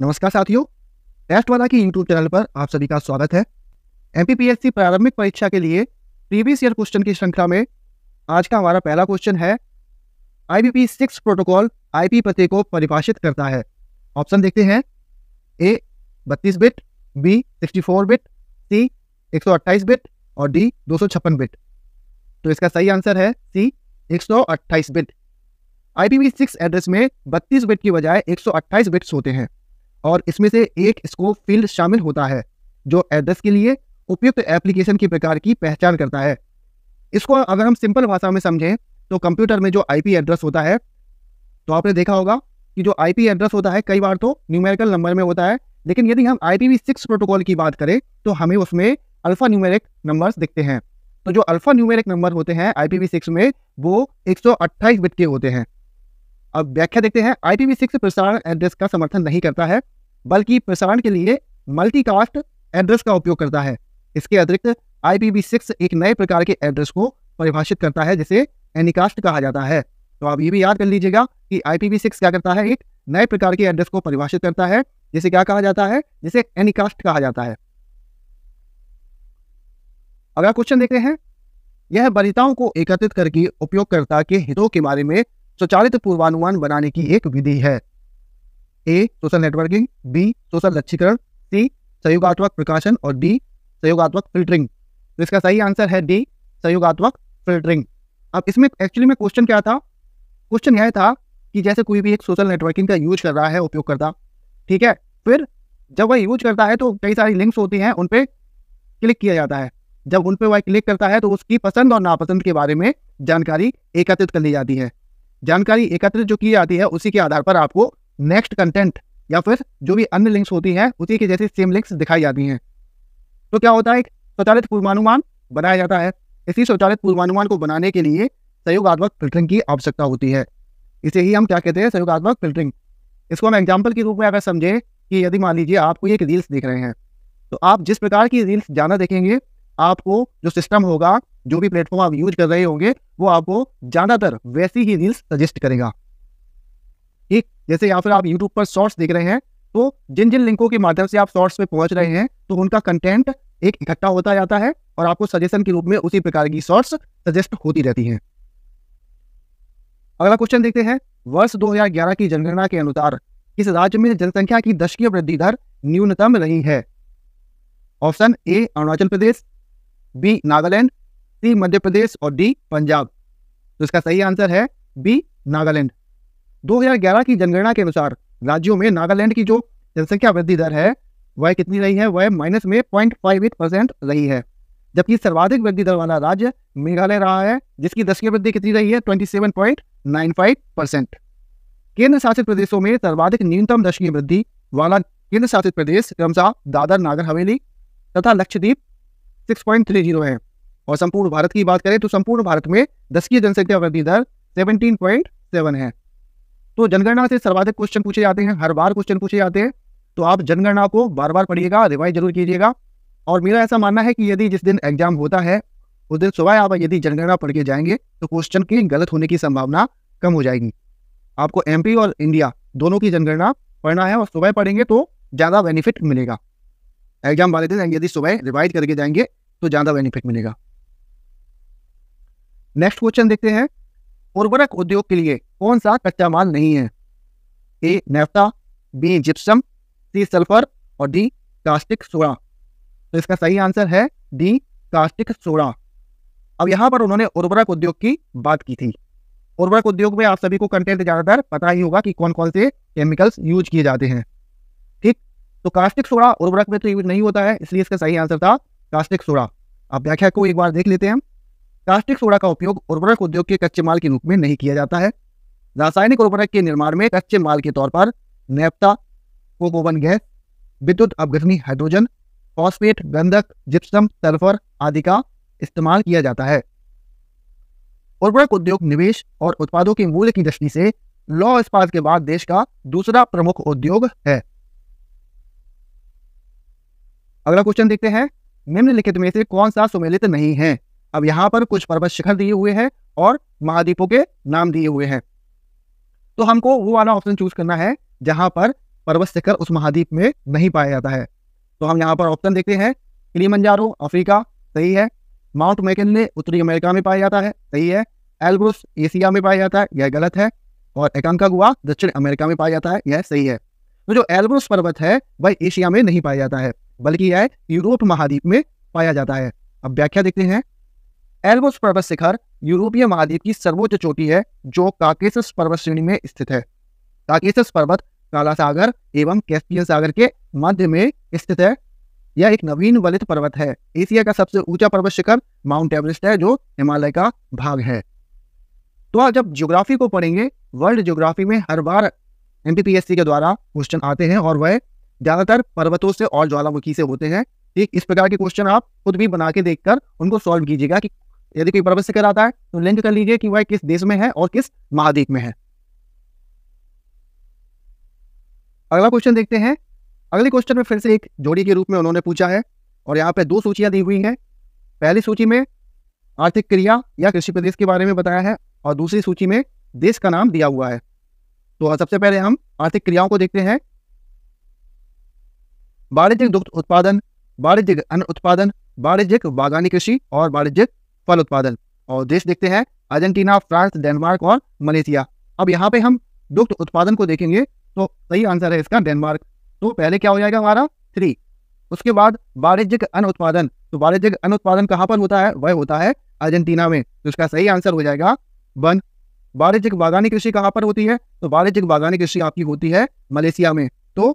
नमस्कार साथियों टेस्ट वाला की यूट्यूब चैनल पर आप सभी का स्वागत है एमपीपीएससी प्रारंभिक परीक्षा के लिए प्रीवियस ईयर क्वेश्चन की श्रृंखला में आज का हमारा पहला क्वेश्चन है आईबीपी सिक्स प्रोटोकॉल आईपी पते को परिभाषित करता है ऑप्शन देखते हैं ए बत्तीस bit B sixty four bit C एक सौ अट्ठाईस बिट और डी दो सौ छप्पन बिट तो इसका सही आंसर है सी एक सौ अट्ठाईस bit I P six address में बत्तीस बिट की बजाय एक सौ अट्ठाईस बिट्स होते हैं और इसमें से एक स्कोप फील्ड शामिल होता है जो एड्रेस के लिए उपयुक्त एप्लीकेशन के प्रकार की पहचान करता है इसको अगर हम सिंपल भाषा में समझें तो कंप्यूटर में जो आईपी एड्रेस होता है तो आपने देखा होगा कि जो आईपी एड्रेस होता है कई बार तो न्यूमेरिकल नंबर में होता है लेकिन यदि हम आई पी प्रोटोकॉल की बात करें तो हमें उसमें अल्फा न्यूमेरिक नंबर्स दिखते हैं तो जो अल्फा न्यूमेरिक नंबर होते हैं आई सिक्स में वो 128 बिट के होते हैं अब व्याख्या देखते हैं आई पी प्रसारण एड्रेस का समर्थन नहीं करता है बल्कि प्रसारण के लिए मल्टीकास्ट एड्रेस का उपयोग करता है इसके अतिरिक्त आई सिक्स एक नए प्रकार के एड्रेस को परिभाषित करता है जिसे एनिकास्ट कहा जाता है तो आप ये भी याद कर लीजिएगा कि आई सिक्स क्या करता है एक नए प्रकार के एड्रेस को परिभाषित करता है जिसे क्या कहा जाता है जिसे एनिकास्ट कहा जाता है अगला क्वेश्चन देखते हैं यह वरीताओं को एकत्रित करके उपयोगकर्ता के हितों के बारे में स्वचालित पूर्वानुमान बनाने की एक विधि है A social networking B social लक्ष्यीकरण सी सहयोगात्मक प्रकाशन और डी सहयोगात्मक फिल्टरिंग तो इसका सही आंसर है डी सहयोगात्मक फिल्टरिंग अब इसमें एक्चुअली में क्वेश्चन क्या था क्वेश्चन यह था कि जैसे कोई भी एक सोशल नेटवर्किंग का यूज कर रहा है उपयोगकर्ता ठीक है फिर जब वह यूज करता है तो कई सारी लिंक्स होती हैं उन पर क्लिक किया जाता है जब उन पर वह क्लिक करता है तो उसकी पसंद और नापसंद के बारे में जानकारी एकत्रित कर ली जाती है जानकारी एकत्रित जो की जाती है उसी के आधार पर आपको नेक्स्ट कंटेंट या फिर जो भी अन्य लिंक्स होती हैं उसी के जैसे सेम लिंक्स दिखाई जाती हैं तो क्या होता है एक स्वचालित पूर्वानुमान बनाया जाता है इसी स्वचालित पूर्वानुमान को बनाने के लिए सहयोगात्मक फिल्टरिंग की आवश्यकता होती है इसे ही हम क्या कहते हैं सहयोगात्मक फिल्टरिंग इसको हम एग्जाम्पल के रूप में अगर समझें कि यदि मान लीजिए आपको एक रील्स देख रहे हैं तो आप जिस प्रकार की रील्स ज़्यादा देखेंगे आपको जो सिस्टम होगा जो भी प्लेटफॉर्म आप यूज कर रहे होंगे वो आपको ज्यादातर वैसी ही रील्स सजेस्ट करेगा ठीक जैसे यहाँ पर आप यूट्यूब पर शॉर्ट्स देख रहे हैं तो जिन जिन लिंकों के माध्यम से आप शॉर्ट्स पे पहुंच रहे हैं तो उनका कंटेंट एक इकट्ठा होता जाता है और आपको सजेशन के रूप में उसी प्रकार की शॉर्ट्स सजेस्ट होती रहती हैं अगला क्वेश्चन देखते हैं वर्ष 2011 की जनगणना के अनुसार किस राज्य में जनसंख्या की दशकीय वृद्धि दर न्यूनतम रही है option A Arunachal Pradesh B Nagaland C Madhya Pradesh और डी पंजाब तो इसका सही आंसर है बी नागालैंड 2011 की जनगणना के अनुसार राज्यों में नागालैंड की जो जनसंख्या वृद्धि दर है वह कितनी रही है वह माइनस में पॉइंट फाइव एट परसेंट रही है जबकि सर्वाधिक वृद्धि दर वाला राज्य मेघालय रहा है जिसकी दशकीय की वृद्धि कितनी रही है twenty seven point nine five percent केंद्र शासित प्रदेशों में सर्वाधिक न्यूनतम दशकीय वृद्धि वाला केंद्र शासित प्रदेश क्रमशाह दादर नागर हवेली तथा लक्षद्वीप 6.30 है और संपूर्ण भारत की बात करें तो संपूर्ण भारत में दस की जनसंख्या वृद्धि दर सेवनटीन पॉइंट सेवन है तो जनगणना से सर्वाधिक क्वेश्चन पूछे जाते हैं हर बार क्वेश्चन पूछे जाते हैं तो आप जनगणना को बार बार पढ़िएगा रिवाइज जरूर कीजिएगा और मेरा ऐसा मानना है कि यदि जिस दिन एग्जाम होता है उस दिन सुबह आप यदि जनगणना पढ़ के जाएंगे तो क्वेश्चन की गलत होने की संभावना कम हो जाएगी आपको एमपी और इंडिया दोनों की जनगणना पढ़ना है और सुबह पढ़ेंगे तो ज़्यादा बेनिफिट मिलेगा एग्जाम वाले दिन यदि सुबह रिवाइज करके जाएंगे तो ज़्यादा बेनिफिट मिलेगा नेक्स्ट क्वेश्चन देखते हैं उर्वरक उद्योग के लिए कौन सा कच्चा माल नहीं है A naphtha B gypsum C sulphur और डी कास्टिक सोडा तो इसका सही आंसर है डी कास्टिक सोडा अब यहाँ पर उन्होंने उर्वरक उद्योग की बात की थी उर्वरक उद्योग में आप सभी को कंटेंट ज़्यादातर पता ही होगा कि कौन कौन से केमिकल्स यूज किए जाते हैं ठीक तो कास्टिक सोडा उर्वरक में तो यूज नहीं होता है इसलिए इसका सही आंसर था कास्टिक सोडा आप व्याख्या को एक बार देख लेते हैं कास्टिक सोडा का उपयोग उर्वरक उद्योग के कच्चे माल के रूप में नहीं किया जाता है रासायनिक उर्वरक के निर्माण में कच्चे माल के तौर पर नेपता कोकोवन गैस विद्युत अपघटनी हाइड्रोजन फॉस्फेट गंधक जिप्सम सल्फर आदि का इस्तेमाल किया जाता है उर्वरक उद्योग निवेश और उत्पादों के मूल्य की दृष्टि से लौ इस्पात के बाद देश का दूसरा प्रमुख उद्योग है अगला क्वेश्चन देखते हैं निम्नलिखित में से कौन सा सुमेलित नहीं है अब यहाँ पर कुछ पर्वत शिखर दिए हुए हैं और महाद्वीपों के नाम दिए हुए हैं तो हमको वो वाला ऑप्शन चूज करना है जहां पर पर्वत शिखर उस महाद्वीप में नहीं पाया जाता है तो हम यहाँ पर ऑप्शन देखते हैं किलीमंजारो अफ्रीका सही है माउंट मैकेले उत्तरी अमेरिका में पाया जाता है सही है एल्ब्रुस एशिया में पाया जाता है यह गलत है और एकांका गुआ दक्षिण अमेरिका में पाया जाता है यह सही है तो जो एल्ब्रुस पर्वत है वह एशिया में नहीं पाया जाता है बल्कि यह यूरोप महाद्वीप में पाया जाता है अब व्याख्या देखते हैं एल्बोस पर्वत शिखर यूरोपीय महाद्वीप की सर्वोच्च चोटी है जो काकेसस पर्वत श्रेणी में स्थित है काकेसस पर्वत काला सागर एवं कैस्पियन सागर के मध्य में स्थित है यह एक नवीन वलित पर्वत है एशिया का सबसे ऊंचा पर्वत शिखर माउंट एवरेस्ट है जो हिमालय का भाग है तो आप जब ज्योग्राफी को पढ़ेंगे वर्ल्ड ज्योग्राफी में हर बार एम के द्वारा क्वेश्चन आते हैं और वह ज़्यादातर पर्वतों से और ज्वालामुखी से होते हैं ठीक इस प्रकार के क्वेश्चन आप खुद भी बना के देखकर उनको सॉल्व कीजिएगा कि यदि कोई प्रवेश कर आता है तो लिंक कर लीजिए कि वह किस देश में है और किस महाद्वीप में है अगला क्वेश्चन देखते हैं अगले क्वेश्चन में फिर से एक जोड़ी के रूप में उन्होंने पूछा है और यहाँ पे दो सूचियां दी हुई हैं पहली सूची में आर्थिक क्रिया या कृषि प्रदेश के बारे में बताया है और दूसरी सूची में देश का नाम दिया हुआ है तो सबसे पहले हम आर्थिक क्रियाओं को देखते हैं वाणिज्यिक दुग्ध उत्पादन वाणिज्यिक अन्न उत्पादन वाणिज्यिक बागानी कृषि और वाणिज्यिक फल उत्पादन और देश देखते हैं अर्जेंटीना फ्रांस डेनमार्क और मलेशिया अब यहाँ पे हम दुग्ध उत्पादन को देखेंगे तो सही आंसर है इसका डेनमार्क तो पहले क्या हो जाएगा हमारा थ्री उसके बाद वाणिज्यिक अन्न उत्पादन तो वाणिज्यिक अन्न उत्पादन कहाँ पर होता है वह होता है अर्जेंटीना में तो इसका सही आंसर हो जाएगा वन वाणिज्यिक बागानी कृषि कहाँ पर होती है तो वाणिज्यिक बागानी कृषि आपकी होती है मलेशिया में तो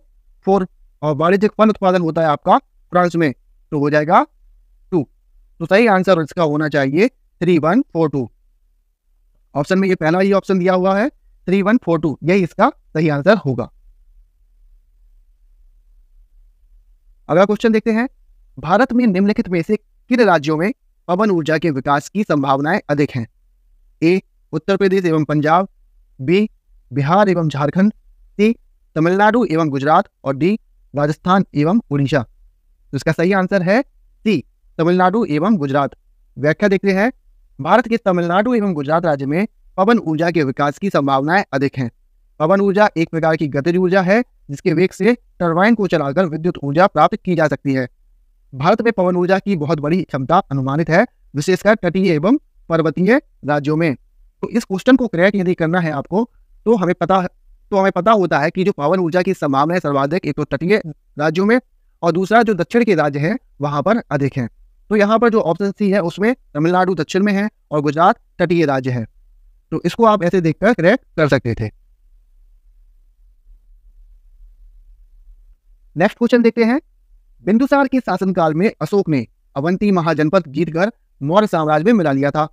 फोर और वाणिज्यिक फल उत्पादन होता है आपका फ्रांस में तो हो जाएगा तो सही आंसर इसका होना चाहिए three one four two option में ये पहला ही ऑप्शन दिया हुआ है थ्री वन फोर टू यही इसका सही आंसर होगा अगला क्वेश्चन देखते हैं भारत में निम्नलिखित में से किन राज्यों में पवन ऊर्जा के विकास की संभावनाएं अधिक हैं ए उत्तर प्रदेश एवं पंजाब बी बिहार एवं झारखंड सी तमिलनाडु एवं गुजरात और डी राजस्थान एवं उड़ीसा तो इसका सही आंसर है सी तमिलनाडु एवं गुजरात व्याख्या देखते हैं भारत के तमिलनाडु एवं गुजरात राज्य में पवन ऊर्जा के विकास की संभावनाएं अधिक हैं पवन ऊर्जा एक प्रकार की गतिज ऊर्जा है जिसके वेग से टर्बाइन को चलाकर विद्युत ऊर्जा प्राप्त की जा सकती है भारत में पवन ऊर्जा की बहुत बड़ी क्षमता अनुमानित है विशेषकर तटीय एवं पर्वतीय राज्यों में तो इस क्वेश्चन को क्रैक यदि करना है आपको तो हमें पता तो हमें पता होता है कि जो पवन ऊर्जा की संभावना है सर्वाधिक एक तो तटीय राज्यों में और दूसरा जो दक्षिण के राज्य हैं वहां पर अधिक हैं तो यहाँ पर जो ऑप्शन सी है उसमें तमिलनाडु दक्षिण में है और गुजरात तटीय राज्य है तो इसको आप ऐसे देखकर करेक्ट कर सकते थे नेक्स्ट क्वेश्चन देखते हैं बिंदुसार के शासनकाल में अशोक ने अवंती महाजनपद जीतकर मौर्य साम्राज्य में मिला लिया था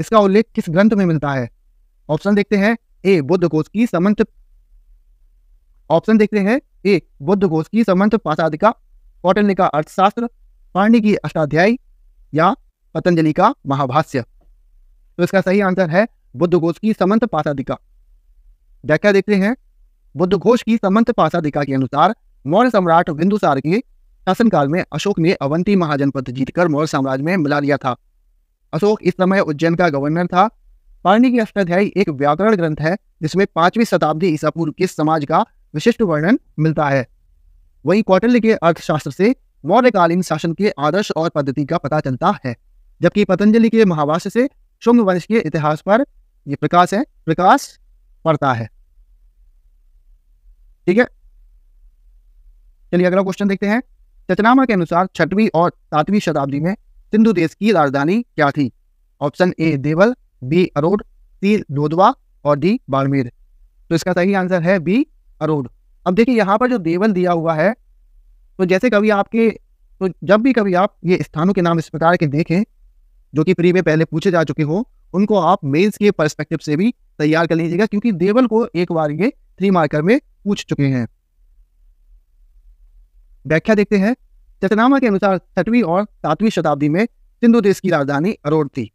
इसका उल्लेख किस ग्रंथ में मिलता है ऑप्शन देखते हैं ए बुद्ध घोष की समंत ऑप्शन देखते हैं ए बुद्ध घोष की समंत पाशादिका कौटल्य का अर्थशास्त्र पाणी की अष्टाध्यायी या पतंजलि का महाभाष्य तो इसका सही आंसर है बुद्ध घोष की समंत पासादिका व्याख्या देखते हैं बुद्ध घोष की समंत पासादिका के अनुसार मौर्य सम्राट बिंदुसार के शासनकाल में अशोक ने अवंती महाजनपद जीतकर मौर्य साम्राज्य में मिला लिया था अशोक इस समय उज्जैन का गवर्नर था पाणी की अष्टाध्यायी एक व्याकरण ग्रंथ है जिसमें पांचवी शताब्दी ईसा पूर्व के समाज का विशिष्ट वर्णन मिलता है वही कौटल्य के अर्थशास्त्र से मौर्यकालीन शासन के आदर्श और पद्धति का पता चलता है जबकि पतंजलि के महावाष्य से शुंग वंश के इतिहास पर ये प्रकाश है प्रकाश पड़ता है ठीक है चलिए अगला क्वेश्चन देखते हैं चचनामा के अनुसार छठवीं और सातवीं शताब्दी में सिंधु देश की राजधानी क्या थी option A Deval B Arod C Lodhwa और डी बाड़मेर तो इसका सही आंसर है बी अरोड अब देखिए यहाँ पर जो देवल दिया हुआ है तो जैसे कभी आपके तो जब भी कभी आप ये स्थानों के नाम इस प्रकार के देखें जो कि प्री में पहले पूछे जा चुके हो उनको आप मेंस के परस्पेक्टिव से भी तैयार कर लीजिएगा क्योंकि देवल को एक बार ये थ्री मार्कर में पूछ चुके हैं व्याख्या देखते हैं चतनामा के अनुसार छठवीं और सातवीं शताब्दी में सिंधु देश की राजधानी अरोड़ थी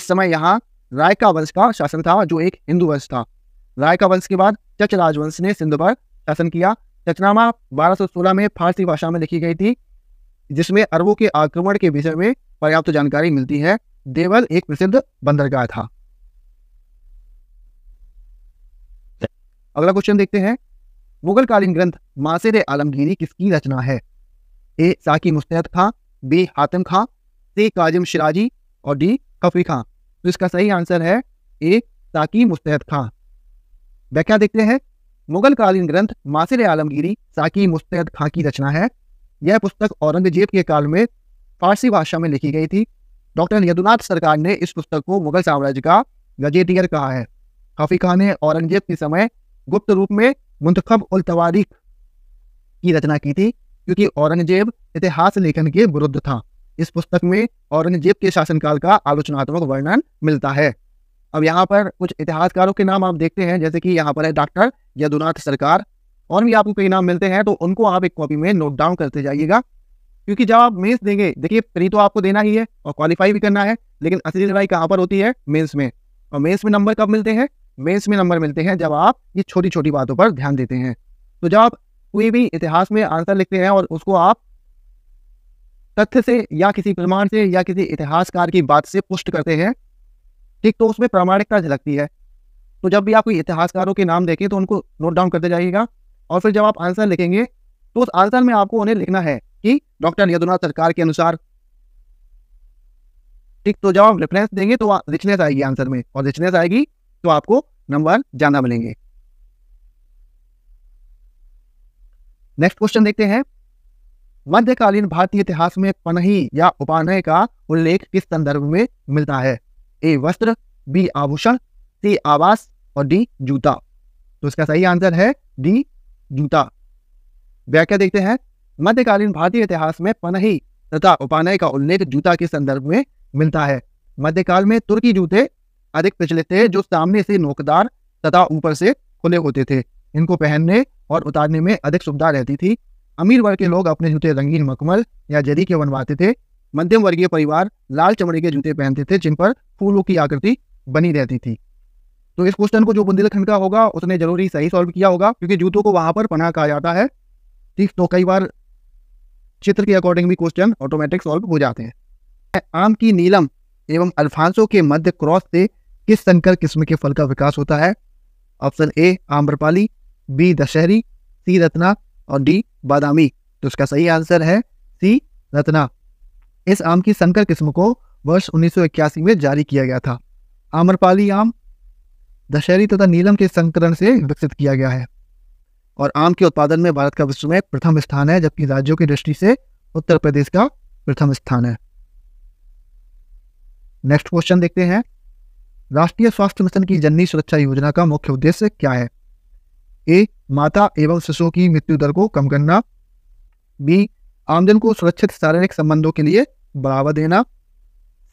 इस समय यहाँ राय का वंश का शासन था जो एक हिंदू वंश था राय का वंश के बाद चच राजवंश ने सिंधु पर शासन किया चकनामा 1216 में फारसी भाषा में लिखी गई थी जिसमें अरबों के आक्रमण के विषय में पर्याप्त तो जानकारी मिलती है देवल एक प्रसिद्ध बंदरगाह था अगला क्वेश्चन देखते हैं मुगल कालीन ग्रंथ मासेरे आलमगीरी किसकी रचना है A Saqi Mustaid Khan B Hatim Khan C Kazim Shirazi और डी कफी खां तो इसका सही आंसर है ए साकी मुस्तैद खां व्याख्या देखते हैं मुगल कालीन ग्रंथ मासिर आलमगीरी साकी मुस्तैद खां की रचना है यह पुस्तक औरंगजेब के काल में फारसी भाषा में लिखी गई थी डॉक्टर यदुनाथ सरकार ने इस पुस्तक को मुगल साम्राज्य का गजेटियर कहा है हफी खान ने औरंगजेब के समय गुप्त रूप में मुंतखब उल तवारीख की रचना की थी क्योंकि औरंगजेब इतिहास लेखन के विरुद्ध था इस पुस्तक में औरंगजेब के शासनकाल का आलोचनात्मक वर्णन मिलता है अब यहाँ पर कुछ इतिहासकारों के नाम आप देखते हैं जैसे कि यहाँ पर है डॉक्टर या दुनाथ सरकार और भी आपको कई नाम मिलते हैं तो उनको आप एक कॉपी में नोट डाउन करते जाइएगा क्योंकि जब आप मेंस देंगे देखिए प्री तो आपको देना ही है और क्वालिफाई भी करना है लेकिन असली लड़ाई कहाँ पर होती है मेंस में और मेंस में नंबर कब मिलते हैं मेंस में नंबर मिलते हैं जब आप ये छोटी छोटी बातों पर ध्यान देते हैं तो जब आप कोई भी इतिहास में आंसर लिखते हैं और उसको आप तथ्य से या किसी प्रमाण से या किसी इतिहासकार की बात से पुष्ट करते हैं ठीक तो उसमें प्रामाणिकता झलकती है तो जब भी आप कोई इतिहासकारों के नाम देखें तो उनको नोट डाउन करते जाइएगा और फिर जब आप आंसर लिखेंगे तो उस आंसर में आपको उन्हें लिखना है कि डॉक्टर यदुनाथ सरकार के अनुसार ठीक तो जब आप रेफरेंस देंगे तो रिचनेस आएगी आंसर में और रिचनेस आएगी तो आपको नंबर ज्यादा मिलेंगे नेक्स्ट क्वेश्चन देखते हैं मध्यकालीन भारतीय इतिहास में पनही या उपानय का उल्लेख किस संदर्भ में मिलता है ए वस्त्र बी आभूषण सी आवास और डी जूता तो इसका सही आंसर है डी जूता व्याख्या देखते हैं मध्यकालीन भारतीय इतिहास में पनही तथा उपानय का उल्लेख जूता के संदर्भ में मिलता है मध्यकाल में तुर्की जूते अधिक प्रचलित थे जो सामने से नोकदार तथा ऊपर से खुले होते थे इनको पहनने और उतारने में अधिक सुविधा रहती थी अमीर वर्ग के लोग अपने जूते रंगीन मकमल या जरी के बनवाते थे मध्यम वर्गीय परिवार लाल चमड़े के जूते पहनते थे जिन पर फूलों की आकृति बनी रहती थी तो इस क्वेश्चन को जो बुंदेलखंड का होगा उसने जरूरी सही सॉल्व किया होगा क्योंकि जूतों को वहां पर पना कहा जाता है ठीक तो कई बार चित्र के अकॉर्डिंग भी क्वेश्चन ऑटोमेटिक सॉल्व हो जाते हैं आम की नीलम एवं अल्फांसो के मध्य क्रॉस से किस संकर किस्म के फल का विकास होता है option A Amrapali B Dasheri C Ratna और डी बादामी तो इसका सही आंसर है सी रत्ना इस आम की संकर किस्म को वर्ष 1981 में जारी किया गया था आम्रपाली आम दशहरी तथा नीलम के संकरण से विकसित किया गया है और आम के उत्पादन में भारत का विश्व में प्रथम स्थान है जबकि राज्यों की दृष्टि से उत्तर प्रदेश का प्रथम स्थान है नेक्स्ट क्वेश्चन देखते हैं राष्ट्रीय स्वास्थ्य मिशन की जननी सुरक्षा योजना का मुख्य उद्देश्य क्या है ए माता एवं शिशुओं की मृत्यु दर को कम करना बी आमजन को सुरक्षित शारीरिक संबंधों के लिए बढ़ावा देना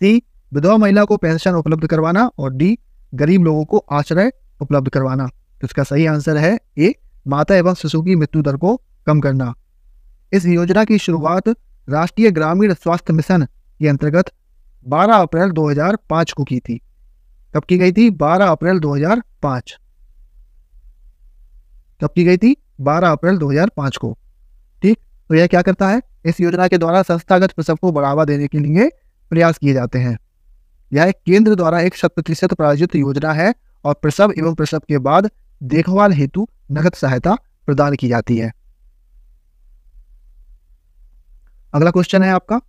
सी विधवा महिला को पेंशन उपलब्ध करवाना और डी गरीब लोगों को आश्रय उपलब्ध करवाना तो इसका सही आंसर है ए माता एवं शिशु की मृत्यु दर को कम करना इस योजना की शुरुआत राष्ट्रीय ग्रामीण स्वास्थ्य मिशन के अंतर्गत 12 अप्रैल 2005 को की थी कब की गई थी 12 अप्रैल 2005 कब की गई थी 12 अप्रैल 2005 को ठीक तो यह क्या करता है इस योजना के द्वारा संस्थागत प्रसव को बढ़ावा देने के लिए प्रयास किए जाते हैं यह केंद्र द्वारा एक शत प्रतिशत प्रायोजित योजना है और प्रसव एवं प्रसव के बाद देखभाल हेतु नगद सहायता प्रदान की जाती है अगला क्वेश्चन है आपका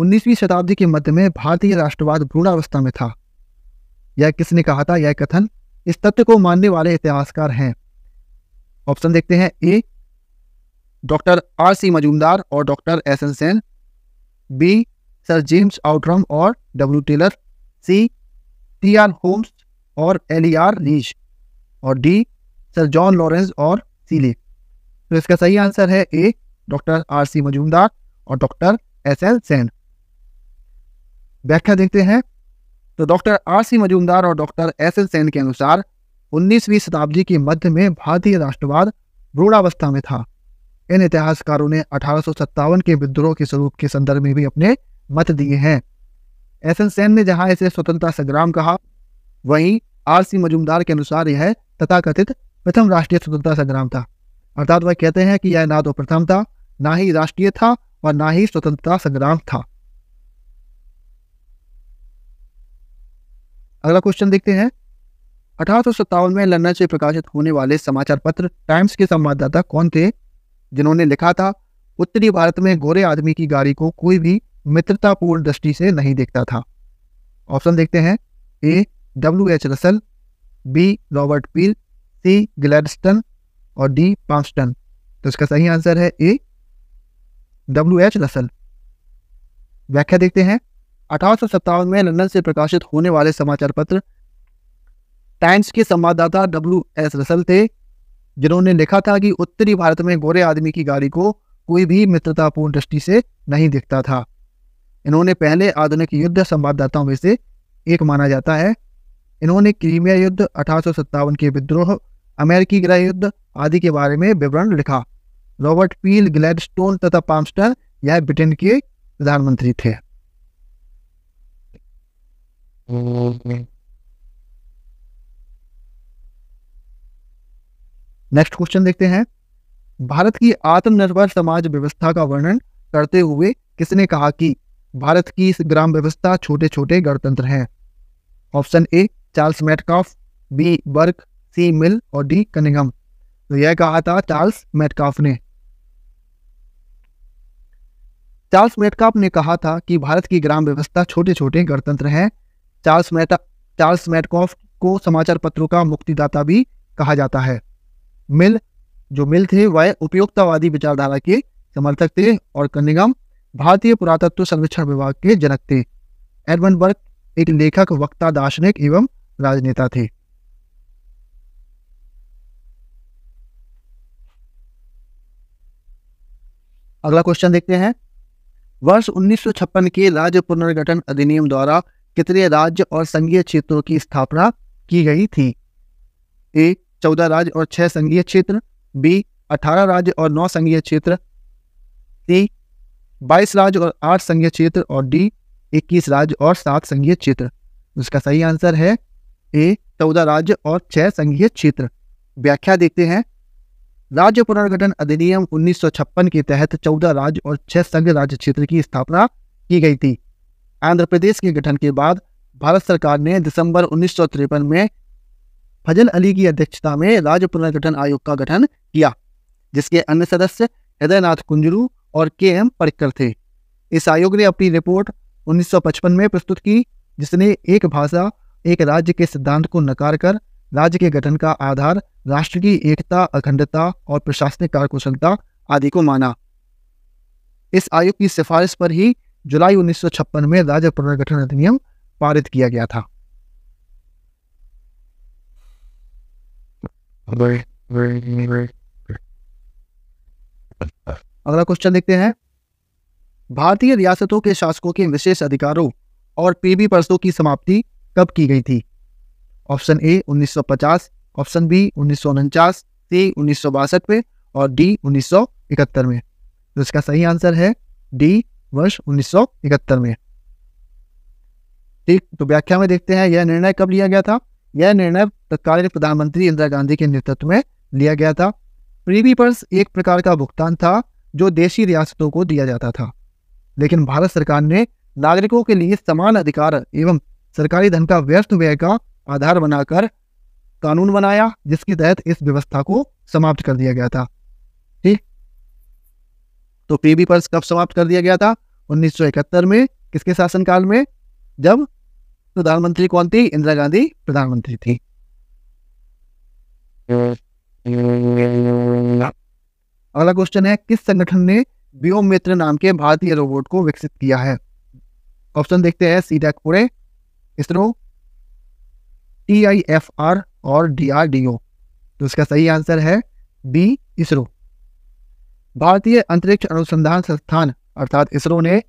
19वीं शताब्दी के मध्य में भारतीय राष्ट्रवाद भ्रूणावस्था में था यह किसने कहा था यह कथन इस तथ्य को मानने वाले इतिहासकार हैं ऑप्शन देखते हैं A doctor R C Majumdar और doctor S N Sen B sir James Outram और W Taylor C T R Holmes और एल ई आर रीज और डी सर जॉन लॉरेंस और सीले तो इसका सही आंसर है A doctor R C Majumdar और डॉक्टर एस एल सेन व्याख्या देखते हैं तो डॉक्टर आर सी मजूमदार और डॉक्टर एस एल सेन के अनुसार 19वीं शताब्दी के मध्य में भारतीय राष्ट्रवाद रूढ़ावस्था में था इन इतिहासकारों ने अठारह के विद्रोह के स्वरूप के संदर्भ में भी अपने मत दिए हैं एस एन सेन ने जहां इसे स्वतंत्रता संग्राम कहा वहीं आर सी मजूमदार के अनुसार यह तथाकथित प्रथम राष्ट्रीय स्वतंत्रता संग्राम था अर्थात वह कहते हैं कि यह ना तो प्रथम था ना ही राष्ट्रीय था और ना ही स्वतंत्रता संग्राम था अगला क्वेश्चन देखते हैं अठारह में लंदन से प्रकाशित होने वाले समाचार पत्र टाइम्स के संवाददाता कौन थे जिन्होंने लिखा था उत्तरी भारत में गोरे आदमी की गाड़ी को कोई भी मित्रतापूर्ण दृष्टि से नहीं देखता था ऑप्शन देखते हैं A W H Russell B Robert Peel C Gladstone और डी पांस्टन तो इसका सही आंसर है ए डब्ल्यू एच रसल व्याख्या देखते हैं अठारह में लंदन से प्रकाशित होने वाले समाचार पत्र टाइम्स के संवाददाता डब्ल्यू एस रसल थे जिन्होंने लिखा था कि उत्तरी भारत में गोरे आदमी की गाड़ी को कोई भी मित्रतापूर्ण दृष्टि से नहीं दिखता था इन्होंने पहले आधुनिक युद्ध संवाददाताओं में से एक माना जाता है इन्होंने क्रीमिया युद्ध अठारह के विद्रोह अमेरिकी गृह युद्ध आदि के बारे में विवरण लिखा रॉबर्ट पील ग्लैडस्टोन तथा पाम्स्टर यह ब्रिटेन के प्रधानमंत्री थे नेक्स्ट क्वेश्चन देखते हैं भारत की आत्मनिर्भर समाज व्यवस्था का वर्णन करते हुए किसने कहा कि भारत की इस ग्राम व्यवस्था छोटे छोटे गणतंत्र हैं option A Charles Metcalfe B Burke C Mill और डी कनिगम तो यह कहा था चार्ल्स मेटकॉफ ने चार्ल्स मेटकॉफ ने कहा था कि भारत की ग्राम व्यवस्था छोटे छोटे गणतंत्र हैं चार्ल्स मेटा चार्ल्स मेटकॉफ को समाचार पत्रों का मुक्तिदाता भी कहा जाता है मिल जो मिल थे वह उपयोगतावादी विचारधारा के समर्थक थे और कनिगम भारतीय पुरातत्व सर्वेक्षण विभाग के जनक थे एडमंड बर्ग एक लेखक वक्ता दार्शनिक एवं राजनेता थे अगला क्वेश्चन देखते हैं वर्ष 1956 के राज्य पुनर्गठन अधिनियम द्वारा कितने राज्य और संघीय क्षेत्रों की स्थापना की गई थी ए चौदह राज्य और छह संघीय क्षेत्र बी अठारह राज्य और नौ संघीय क्षेत्र सी बाईस राज्य और आठ संघीय क्षेत्र और डी इक्कीस राज्य और सात संघीय क्षेत्र उसका सही आंसर है ए चौदह राज्य और छह संघीय क्षेत्र व्याख्या देखते हैं राज्य पुनर्गठन अधिनियम 1956 के तहत चौदह राज्य और छह संघ राज्य क्षेत्र की स्थापना की गई थी आंध्र प्रदेश के गठन के बाद भारत सरकार ने दिसंबर उन्नीस में फजल अली की अध्यक्षता में राज्य पुनर्गठन आयोग का गठन किया जिसके अन्य सदस्य हृदयनाथ कुंजरू और के एम परिकर थे इस आयोग ने अपनी रिपोर्ट 1955 में प्रस्तुत की जिसने एक भाषा एक राज्य के सिद्धांत को नकार कर राज्य के गठन का आधार राष्ट्र की एकता अखंडता और प्रशासनिक कार्यकुशलता आदि को माना इस आयोग की सिफारिश पर ही जुलाई 1956 में राज्य पुनर्गठन अधिनियम पारित किया गया था वे, वे, वे, वे. अगला क्वेश्चन देखते हैं भारतीय रियासतों के शासकों के विशेष अधिकारों और पीबी परसों की समाप्ति कब की गई थी ऑप्शन ए 1950, ऑप्शन बी उन्नीस सी उन्नीस में और डी उन्नीस में तो इसका सही आंसर है डी वर्ष उन्नीस में ठीक तो व्याख्या में देखते हैं यह निर्णय कब लिया गया था यह निर्णय तत्कालीन प्रधानमंत्री इंदिरा गांधी के नेतृत्व में लिया गया था प्रीवी पर्स एक प्रकार का भुगतान था जो देशी रियासतों को दिया जाता था लेकिन भारत सरकार ने नागरिकों के लिए समान अधिकार एवं सरकारी धन का व्यर्थ व्यय का आधार बनाकर कानून बनाया जिसके तहत इस व्यवस्था को समाप्त कर दिया गया था ठीक तो पीबी पर्स कब समाप्त कर दिया गया था 1971 में किसके शासनकाल में जब प्रधानमंत्री कौन थी इंदिरा गांधी प्रधानमंत्री थी अगला क्वेश्चन है किस संगठन ने व्योमित्र नाम के भारतीय रोबोट को विकसित किया है ऑप्शन देखते हैं C DAC Pune ISRO T I F R और डी आर डी ओ तो इसका सही आंसर है बी इसरो भारतीय अंतरिक्ष अनुसंधान संस्थान अर्थात इसरो ने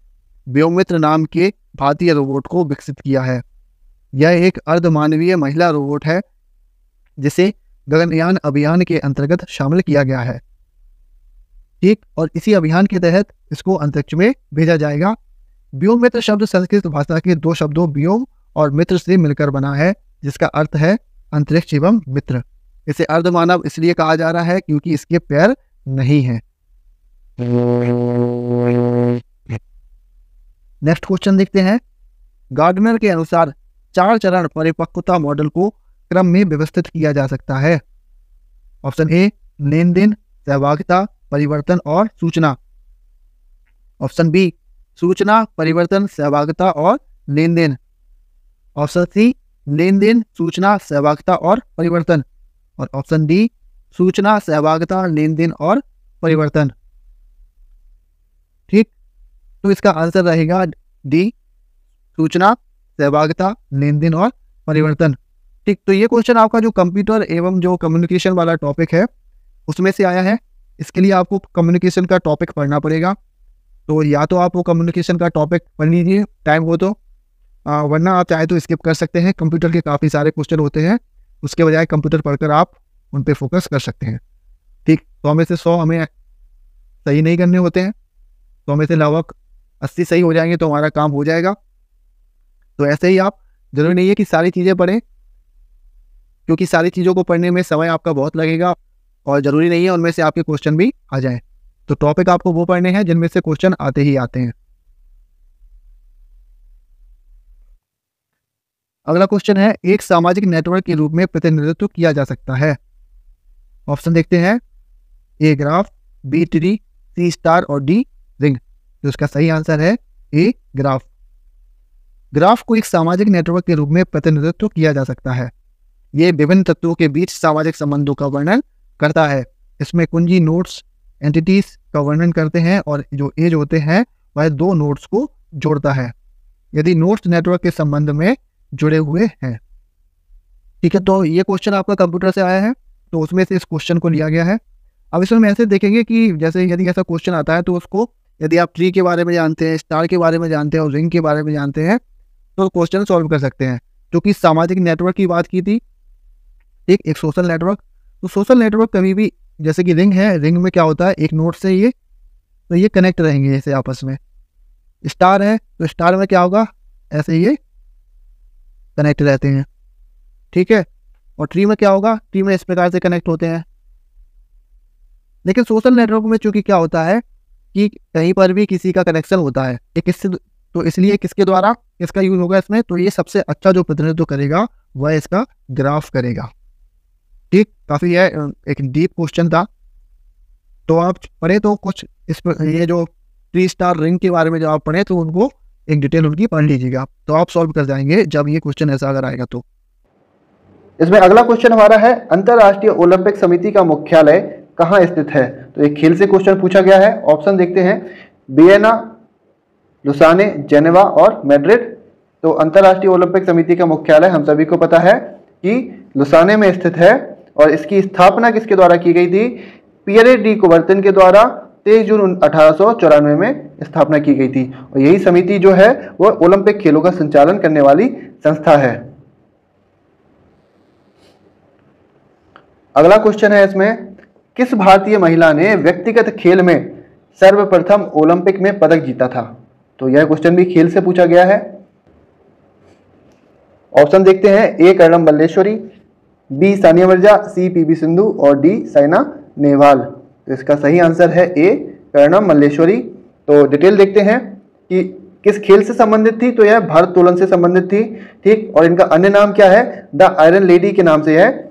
व्योमित्र नाम के भारतीय रोबोट को विकसित किया है यह एक अर्धमानवीय महिला रोबोट है जिसे गगनयान अभियान के अंतर्गत शामिल किया गया है ठीक और इसी अभियान के तहत इसको अंतरिक्ष में भेजा जाएगा व्योम मित्र शब्द संस्कृत भाषा के दो शब्दों व्योम और मित्र से मिलकर बना है जिसका अर्थ है अंतरिक्ष एवं मित्र इसे अर्धमानव इसलिए कहा जा रहा है क्योंकि इसके पैर नहीं है नेक्स्ट क्वेश्चन देखते हैं गार्डनर के अनुसार चार चरण परिपक्वता मॉडल को क्रम में व्यवस्थित किया जा सकता है ऑप्शन ए लेन देन सहभागिता परिवर्तन और सूचना ऑप्शन बी सूचना परिवर्तन सहभागिता और लेन देन ऑप्शन सी लेन देन सूचना सहभागिता और परिवर्तन और ऑप्शन डी सूचना सहभागिता लेन देन और परिवर्तन ठीक तो इसका आंसर रहेगा डी सूचना सहभागिता लेन देन और परिवर्तन ठीक तो ये क्वेश्चन आपका जो कंप्यूटर एवं जो कम्युनिकेशन वाला टॉपिक है उसमें से आया है इसके लिए आपको कम्युनिकेशन का टॉपिक पढ़ना पड़ेगा तो या तो आप वो कम्युनिकेशन का टॉपिक पढ़ लीजिए टाइम हो तो आ, वरना आप चाहे तो स्किप कर सकते हैं कंप्यूटर के काफ़ी सारे क्वेश्चन होते हैं उसके बजाय कंप्यूटर पढ़कर आप उन पर फोकस कर सकते हैं ठीक सौ में से सौ हमें सही नहीं करने होते हैं सौ में से लगभग अस्सी सही हो जाएंगे तो हमारा काम हो जाएगा तो ऐसे ही आप जरूरी नहीं है कि सारी चीज़ें पढ़ें क्योंकि सारी चीज़ों को पढ़ने में समय आपका बहुत लगेगा और ज़रूरी नहीं है उनमें से आपके क्वेश्चन भी आ जाए तो टॉपिक आपको वो पढ़ने हैं जिनमें से क्वेश्चन आते ही आते हैं अगला क्वेश्चन है एक सामाजिक नेटवर्क के रूप में प्रतिनिधित्व किया जा सकता है ऑप्शन देखते हैं A graph B tree C star और डी रिंग तो इसका सही आंसर है ए ग्राफ ग्राफ को एक सामाजिक नेटवर्क के रूप में प्रतिनिधित्व किया जा सकता है ये विभिन्न तत्वों के बीच सामाजिक संबंधों का वर्णन करता है इसमें कुंजी नोट्स एंटिटीज का वर्णन करते हैं और जो एज होते हैं वह दो नोट्स को जोड़ता है यदि नोट्स नेटवर्क के संबंध में जुड़े हुए हैं ठीक है तो ये क्वेश्चन आपका कंप्यूटर से आया है तो उसमें से इस क्वेश्चन को लिया गया है अब इसमें हम ऐसे देखेंगे कि जैसे यदि ऐसा क्वेश्चन आता है तो उसको यदि आप ट्री के बारे में जानते हैं स्टार के बारे में जानते हैं और रिंग के बारे में जानते हैं तो क्वेश्चन सॉल्व कर सकते हैं जो कि सामाजिक नेटवर्क की बात की थी एक एक सोशल नेटवर्क तो सोशल नेटवर्क कभी भी जैसे कि रिंग है रिंग में क्या होता है एक नोट से ये तो ये कनेक्ट रहेंगे ऐसे आपस में स्टार है तो स्टार में क्या होगा ऐसे ये कनेक्ट रहते हैं ठीक है और ट्री में क्या होगा ट्री में इस प्रकार से कनेक्ट होते हैं लेकिन सोशल नेटवर्क में चूंकि क्या होता है कि कहीं पर भी किसी का कनेक्शन होता है एक किससे तो इसलिए किसके द्वारा किसका यूज होगा इसमें तो ये सबसे अच्छा जो प्रतिनिधित्व करेगा वह इसका ग्राफ करेगा ठीक काफ़ी है एक डीप क्वेश्चन था तो आप पढ़े तो कुछ इस पर ये जो थ्री स्टार रिंग के बारे में जब आप पढ़े तो उनको एक डिटेल उनकी पढ़ लीजिएगा तो आप सॉल्व कर जाएंगे जब ये क्वेश्चन ऐसा अगर आएगा तो इसमें अगला क्वेश्चन हमारा है अंतर्राष्ट्रीय ओलंपिक समिति का मुख्यालय कहाँ स्थित है तो एक खेल से क्वेश्चन पूछा गया है ऑप्शन देखते हैं बियना लुसाने जेनेवा और मेड्रिड तो अंतर्राष्ट्रीय ओलंपिक समिति का मुख्यालय हम सभी को पता है कि लुसाने में स्थित है और इसकी स्थापना किसके द्वारा की गई थी पियरे डी कुवर्तन के द्वारा तेईस जून अठारह में स्थापना की गई थी और यही समिति जो है वह ओलंपिक खेलों का संचालन करने वाली संस्था है अगला क्वेश्चन है इसमें किस भारतीय महिला ने व्यक्तिगत खेल में सर्वप्रथम ओलंपिक में पदक जीता था तो यह क्वेश्चन भी खेल से पूछा गया है ऑप्शन देखते हैं A Karnam Malleswari B Sania Mirza C PV Sindhu और डी साइना नेहवाल तो इसका सही आंसर है ए प्रणम मल्लेश्वरी तो डिटेल देखते हैं कि किस खेल से संबंधित थी तो यह भारत तोलन से संबंधित थी ठीक और इनका अन्य नाम क्या है द आयरन लेडी के नाम से यह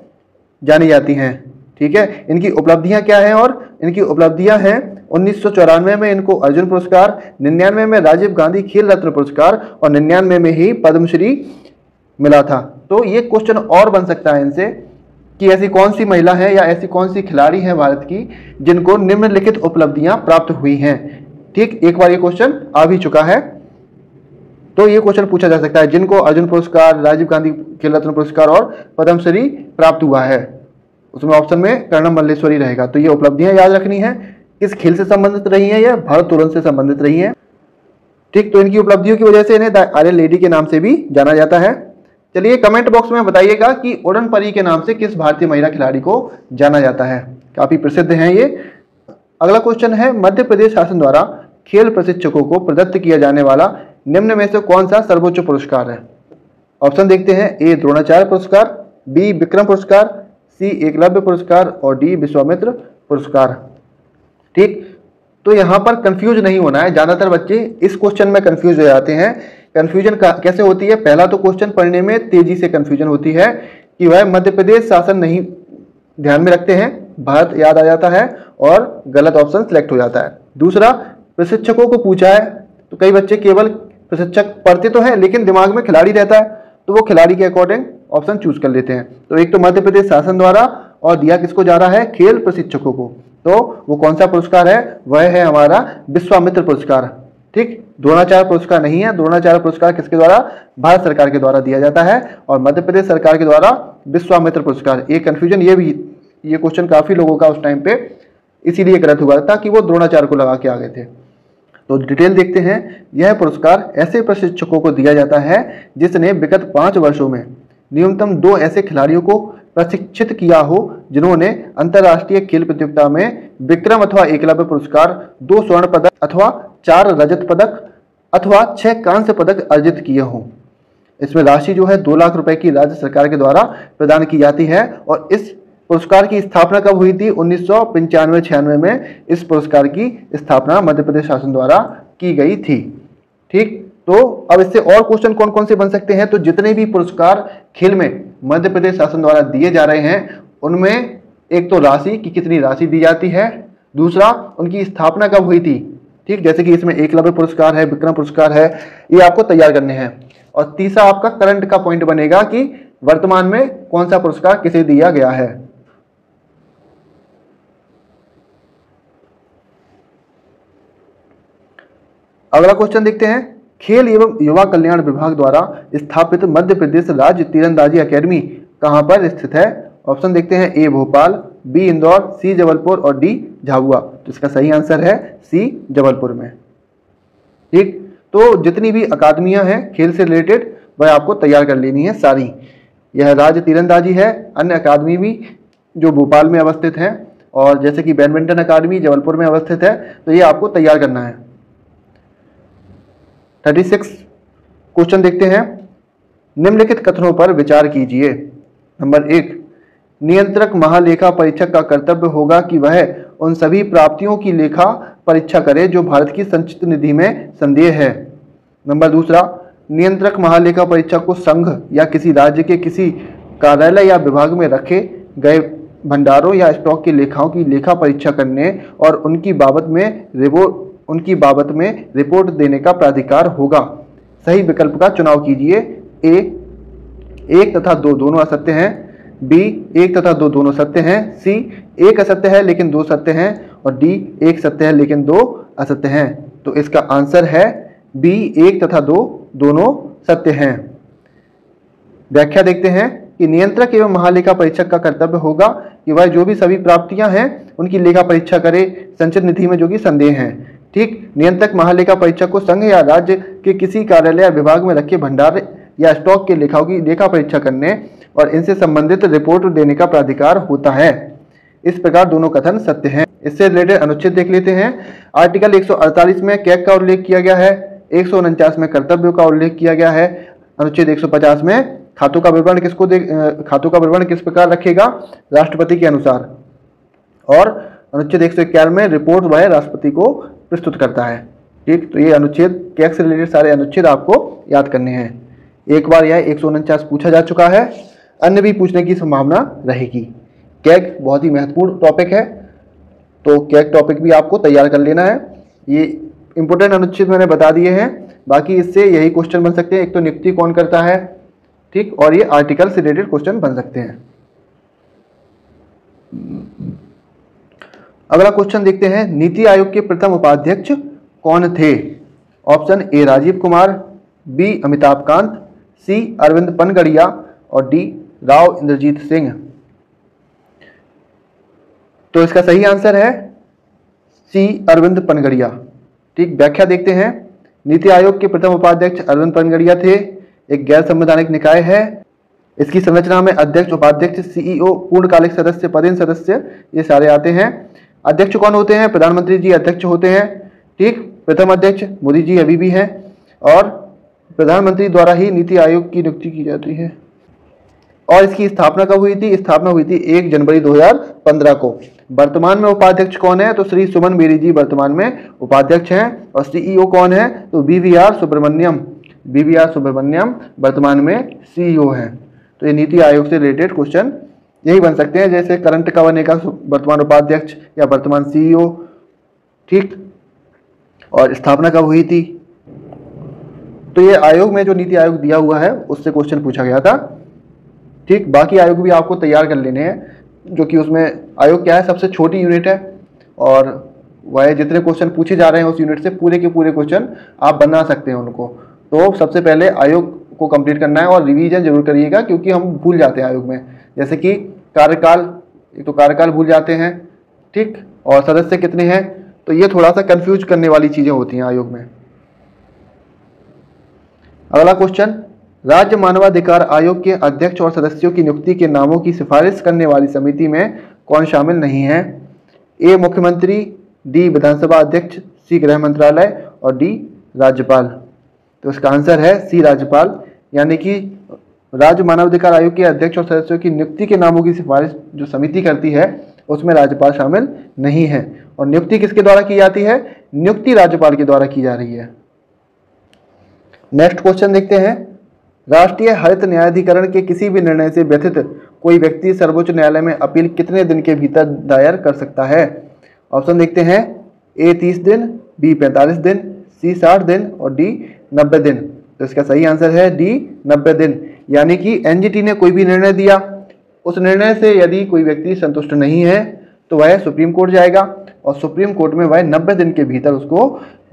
जानी जाती हैं ठीक है इनकी उपलब्धियां क्या हैं और इनकी उपलब्धियां हैं उन्नीस में इनको अर्जुन पुरस्कार निन्यानवे में राजीव गांधी खेल रत्न पुरस्कार और निन्यानवे में ही पद्मश्री मिला था तो ये क्वेश्चन और बन सकता है इनसे कि ऐसी कौन सी महिला है या ऐसी कौन सी खिलाड़ी है भारत की जिनको निम्नलिखित उपलब्धियां प्राप्त हुई हैं ठीक एक बार ये क्वेश्चन आ भी चुका है तो ये क्वेश्चन पूछा जा सकता है जिनको अर्जुन पुरस्कार राजीव गांधी खेल रत्न पुरस्कार और पद्मश्री प्राप्त हुआ है उसमें ऑप्शन में कर्णम मल्लेश्वरी रहेगा तो ये उपलब्धियां याद रखनी है किस खेल से संबंधित रही है या भारत तुरंत से संबंधित रही है ठीक तो इनकी उपलब्धियों की वजह से इन्हें आर्य लेडी के नाम से भी जाना जाता है चलिए कमेंट बॉक्स में बताइएगा कि उड़न परी के नाम से किस भारतीय महिला खिलाड़ी को जाना जाता है काफ़ी प्रसिद्ध हैं ये अगला क्वेश्चन है मध्य प्रदेश शासन द्वारा खेल प्रशिक्षकों को प्रदत्त किया जाने वाला निम्न में से कौन सा सर्वोच्च पुरस्कार है ऑप्शन देखते हैं ए द्रोणाचार्य पुरस्कार बी विक्रम पुरस्कार सी एकलव्य पुरस्कार और डी विश्वामित्र पुरस्कार ठीक तो यहां पर कंफ्यूज नहीं होना है ज़्यादातर बच्चे इस क्वेश्चन में कंफ्यूज हो जाते हैं कन्फ्यूजन कैसे होती है पहला तो क्वेश्चन पढ़ने में तेजी से कन्फ्यूजन होती है कि वह मध्य प्रदेश शासन नहीं ध्यान में रखते हैं भारत याद आ जाता है और गलत ऑप्शन सिलेक्ट हो जाता है दूसरा प्रशिक्षकों को पूछा है तो कई बच्चे केवल प्रशिक्षक पढ़ते तो हैं लेकिन दिमाग में खिलाड़ी रहता है तो वो खिलाड़ी के अकॉर्डिंग ऑप्शन चूज कर लेते हैं तो एक तो मध्य प्रदेश शासन द्वारा और दिया किसको जा रहा है खेल प्रशिक्षकों को तो वो कौन सा पुरस्कार है वह है हमारा विश्वामित्र पुरस्कार ठीक द्रोणाचार्य पुरस्कार नहीं है द्रोणाचार्य पुरस्कार किसके द्वारा भारत सरकार के द्वारा दिया जाता है और मध्य प्रदेश सरकार के द्वारा विश्वामित्र पुरस्कार ये कन्फ्यूजन ये भी ये क्वेश्चन काफ़ी लोगों का उस टाइम पे इसीलिए गलत हुआ था कि वो द्रोणाचार्य को लगा के आ गए थे तो डिटेल देखते हैं यह पुरस्कार ऐसे प्रशिक्षकों को दिया जाता है जिसने विगत पांच वर्षों में न्यूनतम दो ऐसे खिलाड़ियों को प्रशिक्षित किया हो जिन्होंने अंतर्राष्ट्रीय खेल प्रतियोगिता में विक्रम अथवा एकलव्य पुरस्कार दो स्वर्ण पदक अथवा चार रजत पदक अथवा छह कांस्य पदक अर्जित किए हों इसमें राशि जो है दो लाख रुपए की राज्य सरकार के द्वारा प्रदान की जाती है और इस पुरस्कार की स्थापना कब हुई थी उन्नीस सौ में इस पुरस्कार की स्थापना मध्य प्रदेश शासन द्वारा की गई थी ठीक तो अब इससे और क्वेश्चन कौन कौन से बन सकते हैं तो जितने भी पुरस्कार खेल में मध्य प्रदेश शासन द्वारा दिए जा रहे हैं उनमें एक तो राशि की कितनी राशि दी जाती है दूसरा उनकी स्थापना कब हुई थी ठीक जैसे कि इसमें एकलव्य पुरस्कार है विक्रम पुरस्कार है ये आपको तैयार करने हैं और तीसरा आपका करंट का पॉइंट बनेगा कि वर्तमान में कौन सा पुरस्कार किसे दिया गया है अगला क्वेश्चन देखते हैं खेल एवं युवा कल्याण विभाग द्वारा स्थापित मध्य प्रदेश राज्य तीरंदाजी अकेडमी कहां पर स्थित है ऑप्शन देखते हैं A Bhopal B Indore C Jabalpur और डी झाबुआ तो इसका सही आंसर है सी जबलपुर में ठीक तो जितनी भी अकादमियां हैं खेल से रिलेटेड वह आपको तैयार कर लेनी है सारी यह राज्य तीरंदाजी है अन्य अकादमी भी जो भोपाल में अवस्थित हैं और जैसे कि बैडमिंटन अकादमी जबलपुर में अवस्थित है तो ये आपको तैयार करना है थर्टी सिक्स क्वेश्चन देखते हैं निम्नलिखित कथनों पर विचार कीजिए नंबर एक नियंत्रक महालेखा परीक्षक का कर्तव्य होगा कि वह उन सभी प्राप्तियों की लेखा परीक्षा करें जो भारत की संचित निधि में संदेह है नंबर दूसरा नियंत्रक महालेखा परीक्षा को संघ या किसी राज्य के किसी कार्यालय या विभाग में रखे गए भंडारों या स्टॉक की लेखाओं की लेखा परीक्षा करने और उनकी बाबत में रिपोर्ट उनकी बाबत में रिपोर्ट देने का प्राधिकार होगा सही विकल्प का चुनाव कीजिए ए एक तथा दो दोनों असत्य हैं बी एक तथा दो दोनों सत्य हैं सी एक असत्य है लेकिन दो सत्य हैं और डी एक सत्य है लेकिन दो असत्य हैं तो इसका आंसर है बी एक तथा दो दोनों सत्य हैं व्याख्या देखते हैं कि नियंत्रक एवं महालेखा परीक्षक का कर्तव्य होगा कि वह जो भी सभी प्राप्तियां हैं उनकी लेखा परीक्षा करे संचित निधि में जो कि संदेह है ठीक नियंत्रक महालेखा परीक्षक को संघ या राज्य के किसी कार्यालय या विभाग में रखे भंडार या स्टॉक के लेखाओं की लेखा परीक्षा करने और इनसे संबंधित रिपोर्ट देने का प्राधिकार होता है इस प्रकार दोनों कथन सत्य हैं इससे रिलेटेड अनुच्छेद देख लेते हैं आर्टिकल 148 में कैक का उल्लेख किया गया है एक में कर्तव्यों का उल्लेख किया गया है अनुच्छेद 150 में खातों का विवरण किसको दे खातों का विवरण किस प्रकार रखेगा राष्ट्रपति के अनुसार और अनुच्छेद एक में रिपोर्ट वह राष्ट्रपति को प्रस्तुत करता है ठीक तो ये अनुच्छेद कैक से रिलेटेड सारे अनुच्छेद आपको याद करने हैं एक बार यह एक पूछा जा चुका है अन्य भी पूछने की संभावना रहेगी कैग बहुत ही महत्वपूर्ण टॉपिक है तो कैग टॉपिक भी आपको तैयार कर लेना है ये इंपॉर्टेंट अनुच्छेद मैंने बता दिए हैं बाकी इससे यही क्वेश्चन बन सकते हैं एक तो नियुक्ति कौन करता है ठीक और ये आर्टिकल से रिलेटेड क्वेश्चन बन सकते हैं अगला क्वेश्चन देखते हैं नीति आयोग के प्रथम उपाध्यक्ष कौन थे option A Rajiv Kumar B Amitabh Kant C Arvind Panagariya और डी राव इंद्रजीत सिंह तो इसका सही आंसर है सी अरविंद पनगड़िया ठीक व्याख्या देखते हैं नीति आयोग के प्रथम उपाध्यक्ष अरविंद पनगड़िया थे एक गैर संवैधानिक निकाय है इसकी संरचना में अध्यक्ष उपाध्यक्ष सीईओ पूर्णकालिक सदस्य पदेन सदस्य ये सारे आते हैं अध्यक्ष कौन होते हैं प्रधानमंत्री जी अध्यक्ष होते हैं ठीक प्रथम अध्यक्ष मोदी जी अभी भी हैं और प्रधानमंत्री द्वारा ही नीति आयोग की नियुक्ति की जाती है और इसकी स्थापना कब हुई थी स्थापना हुई थी एक जनवरी 2015 को वर्तमान में उपाध्यक्ष कौन है तो श्री सुमन बेरी जी वर्तमान में उपाध्यक्ष हैं और सीईओ e कौन है तो B V R Subrahmanyam BVR Subrahmanyam वर्तमान में सीईओ e हैं तो ये नीति आयोग से रिलेटेड क्वेश्चन यही बन सकते हैं जैसे करंट कवन का वर्तमान उपाध्यक्ष या वर्तमान सीईओ e ठीक और स्थापना कब हुई थी तो ये आयोग में जो नीति आयोग दिया हुआ है उससे क्वेश्चन पूछा गया था ठीक बाकी आयोग भी आपको तैयार कर लेने हैं जो कि उसमें आयोग क्या है सबसे छोटी यूनिट है और वह जितने क्वेश्चन पूछे जा रहे हैं उस यूनिट से पूरे के पूरे क्वेश्चन आप बना सकते हैं उनको तो सबसे पहले आयोग को कंप्लीट करना है और रिवीजन जरूर करिएगा क्योंकि हम भूल जाते हैं आयोग में जैसे कि कार्यकाल एक तो कार्यकाल भूल जाते हैं ठीक और सदस्य कितने हैं तो ये थोड़ा सा कंफ्यूज करने वाली चीज़ें होती हैं आयोग में अगला क्वेश्चन राज्य मानवाधिकार आयोग के अध्यक्ष और सदस्यों की नियुक्ति के नामों की सिफारिश करने वाली समिति में कौन शामिल नहीं है ए मुख्यमंत्री डी विधानसभा अध्यक्ष सी गृह मंत्रालय और डी राज्यपाल तो इसका आंसर है सी राज्यपाल यानी कि राज्य मानवाधिकार आयोग के अध्यक्ष और सदस्यों की नियुक्ति के नामों की सिफारिश जो समिति करती है उसमें राज्यपाल शामिल नहीं है और नियुक्ति किसके द्वारा की जाती है नियुक्ति राज्यपाल के द्वारा की जा रही है नेक्स्ट क्वेश्चन देखते हैं राष्ट्रीय हरित न्यायाधिकरण के किसी भी निर्णय से व्यथित कोई व्यक्ति सर्वोच्च न्यायालय में अपील कितने दिन के भीतर दायर कर सकता है ऑप्शन देखते हैं ए तीस दिन बी पैंतालीस दिन सी साठ दिन और डी नब्बे दिन तो इसका सही आंसर है डी नब्बे दिन यानी कि एनजीटी ने कोई भी निर्णय दिया उस निर्णय से यदि कोई व्यक्ति संतुष्ट नहीं है तो वह सुप्रीम कोर्ट जाएगा और सुप्रीम कोर्ट में वह नब्बे दिन के भीतर उसको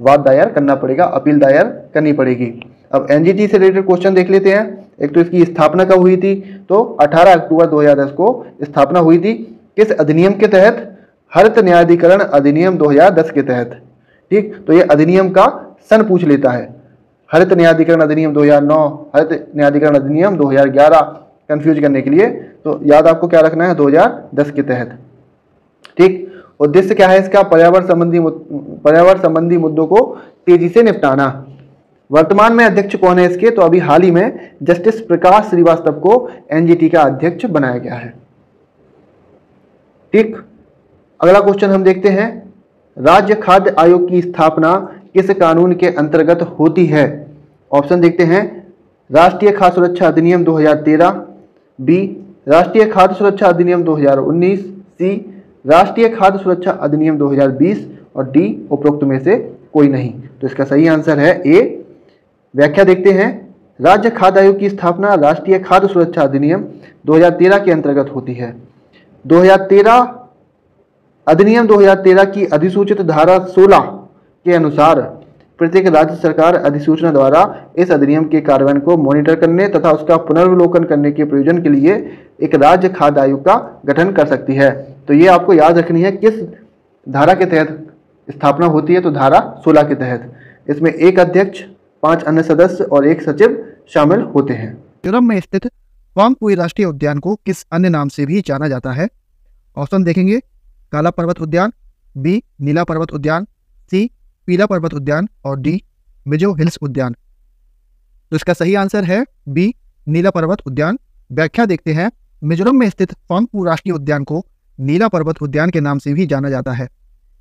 वाद दायर करना पड़ेगा अपील दायर करनी पड़ेगी अब एनजीटी से रिलेटेड क्वेश्चन देख लेते हैं एक तो इसकी स्थापना कब हुई थी तो 18 अक्टूबर 2010 को स्थापना हुई थी किस अधिनियम के तहत हरित न्यायाधिकरण अधिनियम 2010 के तहत ठीक तो ये अधिनियम का सन पूछ लेता है हरित न्यायाधिकरण अधिनियम 2009 हरित न्यायाधिकरण अधिनियम 2011 कंफ्यूज करने के लिए तो याद आपको क्या रखना है 2010 के तहत ठीक उद्देश्य क्या है इसका पर्यावरण संबंधी पर्यावरण संबंधी मुद्दों को तेजी से निपटाना वर्तमान में अध्यक्ष कौन है इसके तो अभी हाल ही में जस्टिस प्रकाश श्रीवास्तव को एनजीटी का अध्यक्ष बनाया गया है ठीक अगला क्वेश्चन हम देखते हैं राज्य खाद्य आयोग की स्थापना किस कानून के अंतर्गत होती है ऑप्शन देखते हैं राष्ट्रीय खाद्य सुरक्षा अधिनियम 2013 बी राष्ट्रीय खाद्य सुरक्षा अधिनियम 2019 सी राष्ट्रीय खाद्य सुरक्षा अधिनियम 2020 और डी उपरोक्त में से कोई नहीं तो इसका सही आंसर है ए व्याख्या देखते हैं राज्य खाद्य आयोग की स्थापना राष्ट्रीय खाद्य सुरक्षा अधिनियम 2013 के अंतर्गत होती है 2013 अधिनियम 2013 की अधिसूचित धारा 16 के अनुसार प्रत्येक राज्य सरकार अधिसूचना द्वारा इस अधिनियम के कार्यान्वयन को मॉनिटर करने तथा उसका पुनर्वलोकन करने के प्रयोजन के लिए एक राज्य खाद्य आयोग का गठन कर सकती है तो ये आपको याद रखनी है किस धारा के तहत स्थापना होती है तो धारा 16 के तहत इसमें एक अध्यक्ष पांच अन्य सदस्य और एक सचिव शामिल होते हैं मिजोरम में स्थित वांगपुई राष्ट्रीय उद्यान को किस अन्य नाम से भी जाना जाता है ऑप्शन देखेंगे काला पर्वत उद्यान बी नीला पर्वत उद्यान सी पीला पर्वत उद्यान और डी मिजो हिल्स उद्यान तो इसका सही आंसर है बी नीला पर्वत उद्यान व्याख्या देखते हैं मिजोरम में स्थित फांगपू राष्ट्रीय उद्यान को नीला पर्वत उद्यान के नाम से भी जाना जाता है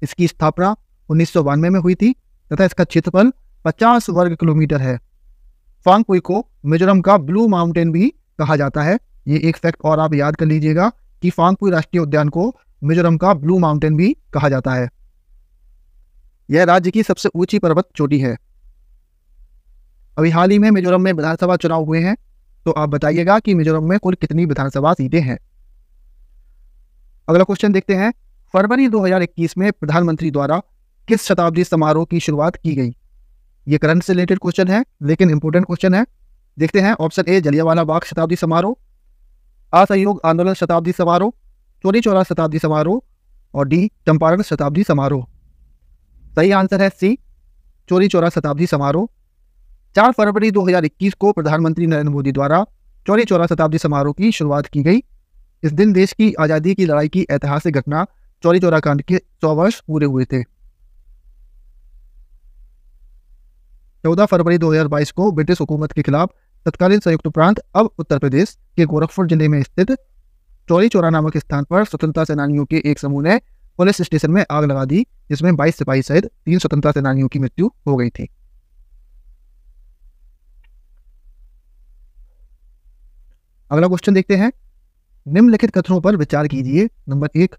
इसकी स्थापना उन्नीस में हुई थी तथा इसका क्षेत्रफल पचास वर्ग किलोमीटर है फांगकुई को मिजोरम का ब्लू माउंटेन भी कहा जाता है ये एक फैक्ट और आप याद कर लीजिएगा कि फांगकुई राष्ट्रीय उद्यान को मिजोरम का ब्लू माउंटेन भी कहा जाता है यह राज्य की सबसे ऊंची पर्वत चोटी है अभी हाल ही में मिजोरम में विधानसभा चुनाव हुए हैं तो आप बताइएगा कि मिजोरम में कुल कितनी विधानसभा सीटें हैं अगला क्वेश्चन देखते हैं फरवरी 2021 में प्रधानमंत्री द्वारा किस शताब्दी समारोह की शुरुआत की गई ये करंट से रिलेटेड क्वेश्चन है लेकिन इंपॉर्टेंट क्वेश्चन है देखते हैं ऑप्शन ए जलियावाला बाग शताब्दी समारोह असहयोग आंदोलन शताब्दी समारोह चोरी चौरा शताब्दी समारोह और डी चंपारण शताब्दी समारोह सही आंसर है सी चोरी चौरा शताब्दी समारोह चार फरवरी 2021 को प्रधानमंत्री नरेंद्र मोदी द्वारा चौरी चौरा शताब्दी समारोह की शुरुआत की गई इस दिन देश की आज़ादी की लड़ाई की ऐतिहासिक घटना चौरी चौरा कांड के सौ वर्ष पूरे हुए थे चौदह फरवरी बाईस को ब्रिटिश हुकूमत के खिलाफ तत्कालीन संयुक्त प्रांत अब उत्तर प्रदेश के गोरखपुर जिले में स्थित चौरी चौरा नामक स्थान पर स्वतंत्रता सेनानियों के एक समूह ने पुलिस स्टेशन में आग लगा दी जिसमें 22 सिपाही सहित तीन स्वतंत्रता सेनानियों की मृत्यु हो गई थी अगला क्वेश्चन देखते हैं निम्नलिखित कथनों पर विचार कीजिए नंबर एक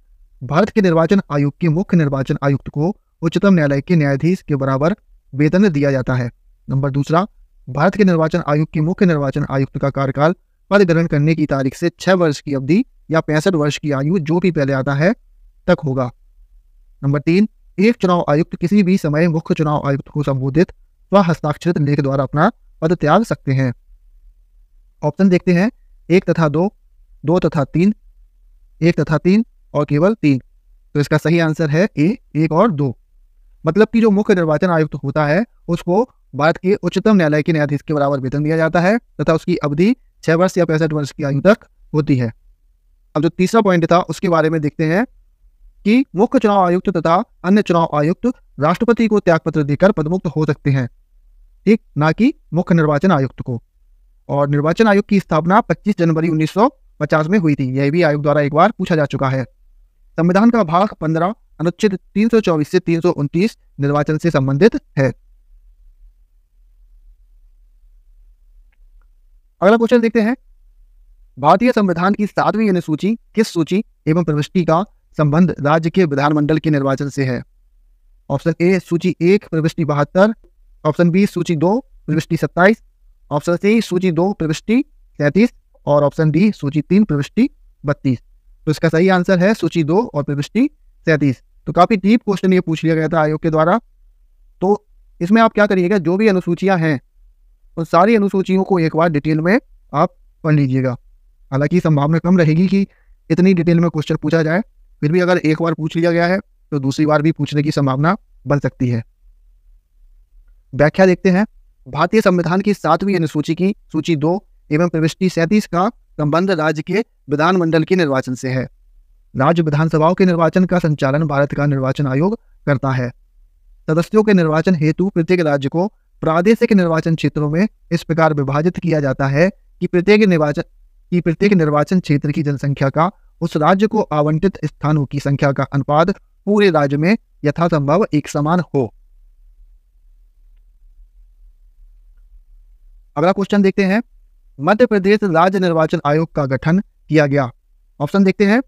भारत के निर्वाचन आयोग के मुख्य निर्वाचन आयुक्त को उच्चतम न्यायालय के न्यायाधीश के बराबर वेतन दिया जाता है नंबर दूसरा भारत के निर्वाचन आयोग के मुख्य निर्वाचन आयुक्त का कार्यकाल पद ग्रहण करने की तारीख से छह वर्ष की अवधि या पैंसठ वर्ष की आयु जो भी पहले आता है तक होगा नंबर तीन एक चुनाव आयुक्त किसी भी समय मुख्य चुनाव आयुक्त को संबोधित व हस्ताक्षरित लेख द्वारा अपना पद त्याग सकते हैं ऑप्शन देखते हैं एक तथा दो दो तथा तीन एक तथा तीन और केवल तीन तो इसका सही आंसर है ए एक और दो मतलब कि जो मुख्य निर्वाचन आयुक्त होता है उसको भारत के उच्चतम न्यायालय के न्यायाधीश के बराबर वेतन दिया जाता है तथा उसकी अवधि छह वर्ष या पैंसठ वर्ष की आयु तक होती है अब जो तीसरा पॉइंट था उसके बारे में देखते हैं कि मुख्य चुनाव आयुक्त तथा अन्य चुनाव आयुक्त राष्ट्रपति को त्यागपत्र देकर पदमुक्त हो सकते हैं ठीक ना कि मुख्य निर्वाचन आयुक्त को और निर्वाचन आयोग की स्थापना 25 जनवरी 1950 में हुई थी यह भी आयोग द्वारा एक बार पूछा जा चुका है संविधान का भाग पंद्रह अनुच्छेद 324 से 329 निर्वाचन से संबंधित है अगला क्वेश्चन देखते हैं भारतीय संविधान की सातवीं अनुसूची किस सूची एवं प्रविष्टि का संबंध राज्य के विधानमंडल के निर्वाचन से है ऑप्शन ए सूची एक प्रविष्टि बहत्तर ऑप्शन बी सूची दो प्रविष्टि सत्ताईस ऑप्शन सी सूची दो प्रविष्टि सैंतीस और ऑप्शन डी सूची तीन प्रविष्टि बत्तीस तो इसका सही आंसर है सूची दो और प्रविष्टि सैंतीस तो काफ़ी डीप क्वेश्चन ये पूछ लिया गया था आयोग के द्वारा तो इसमें आप क्या करिएगा जो भी अनुसूचियां हैं उन सारी अनुसूचियों को एक बार डिटेल में आप पढ़ लीजिएगा हालांकि संभावना कम रहेगी कि इतनी डिटेल में क्वेश्चन पूछा जाए फिर भी अगर एक बार पूछ लिया गया है तो दूसरी बार भी पूछने की संभावना बढ़ सकती है व्याख्या देखते हैं भारतीय संविधान की सातवीं अनुसूची की सूची दो एवं प्रविष्टि सैंतीस का संबंध राज्य के विधानमंडल के निर्वाचन से है राज्य विधानसभाओं के निर्वाचन का संचालन भारत का निर्वाचन आयोग करता है सदस्यों के निर्वाचन हेतु प्रत्येक राज्य को प्रादेशिक निर्वाचन क्षेत्रों में इस प्रकार विभाजित किया जाता है कि प्रत्येक निर्वाचन कि प्रत्येक निर्वाचन क्षेत्र की जनसंख्या का उस राज्य को आवंटित स्थानों की संख्या का अनुपात पूरे राज्य में यथासंभव एक समान हो अगला क्वेश्चन देखते हैं मध्य प्रदेश राज्य निर्वाचन आयोग का गठन किया गया ऑप्शन देखते हैं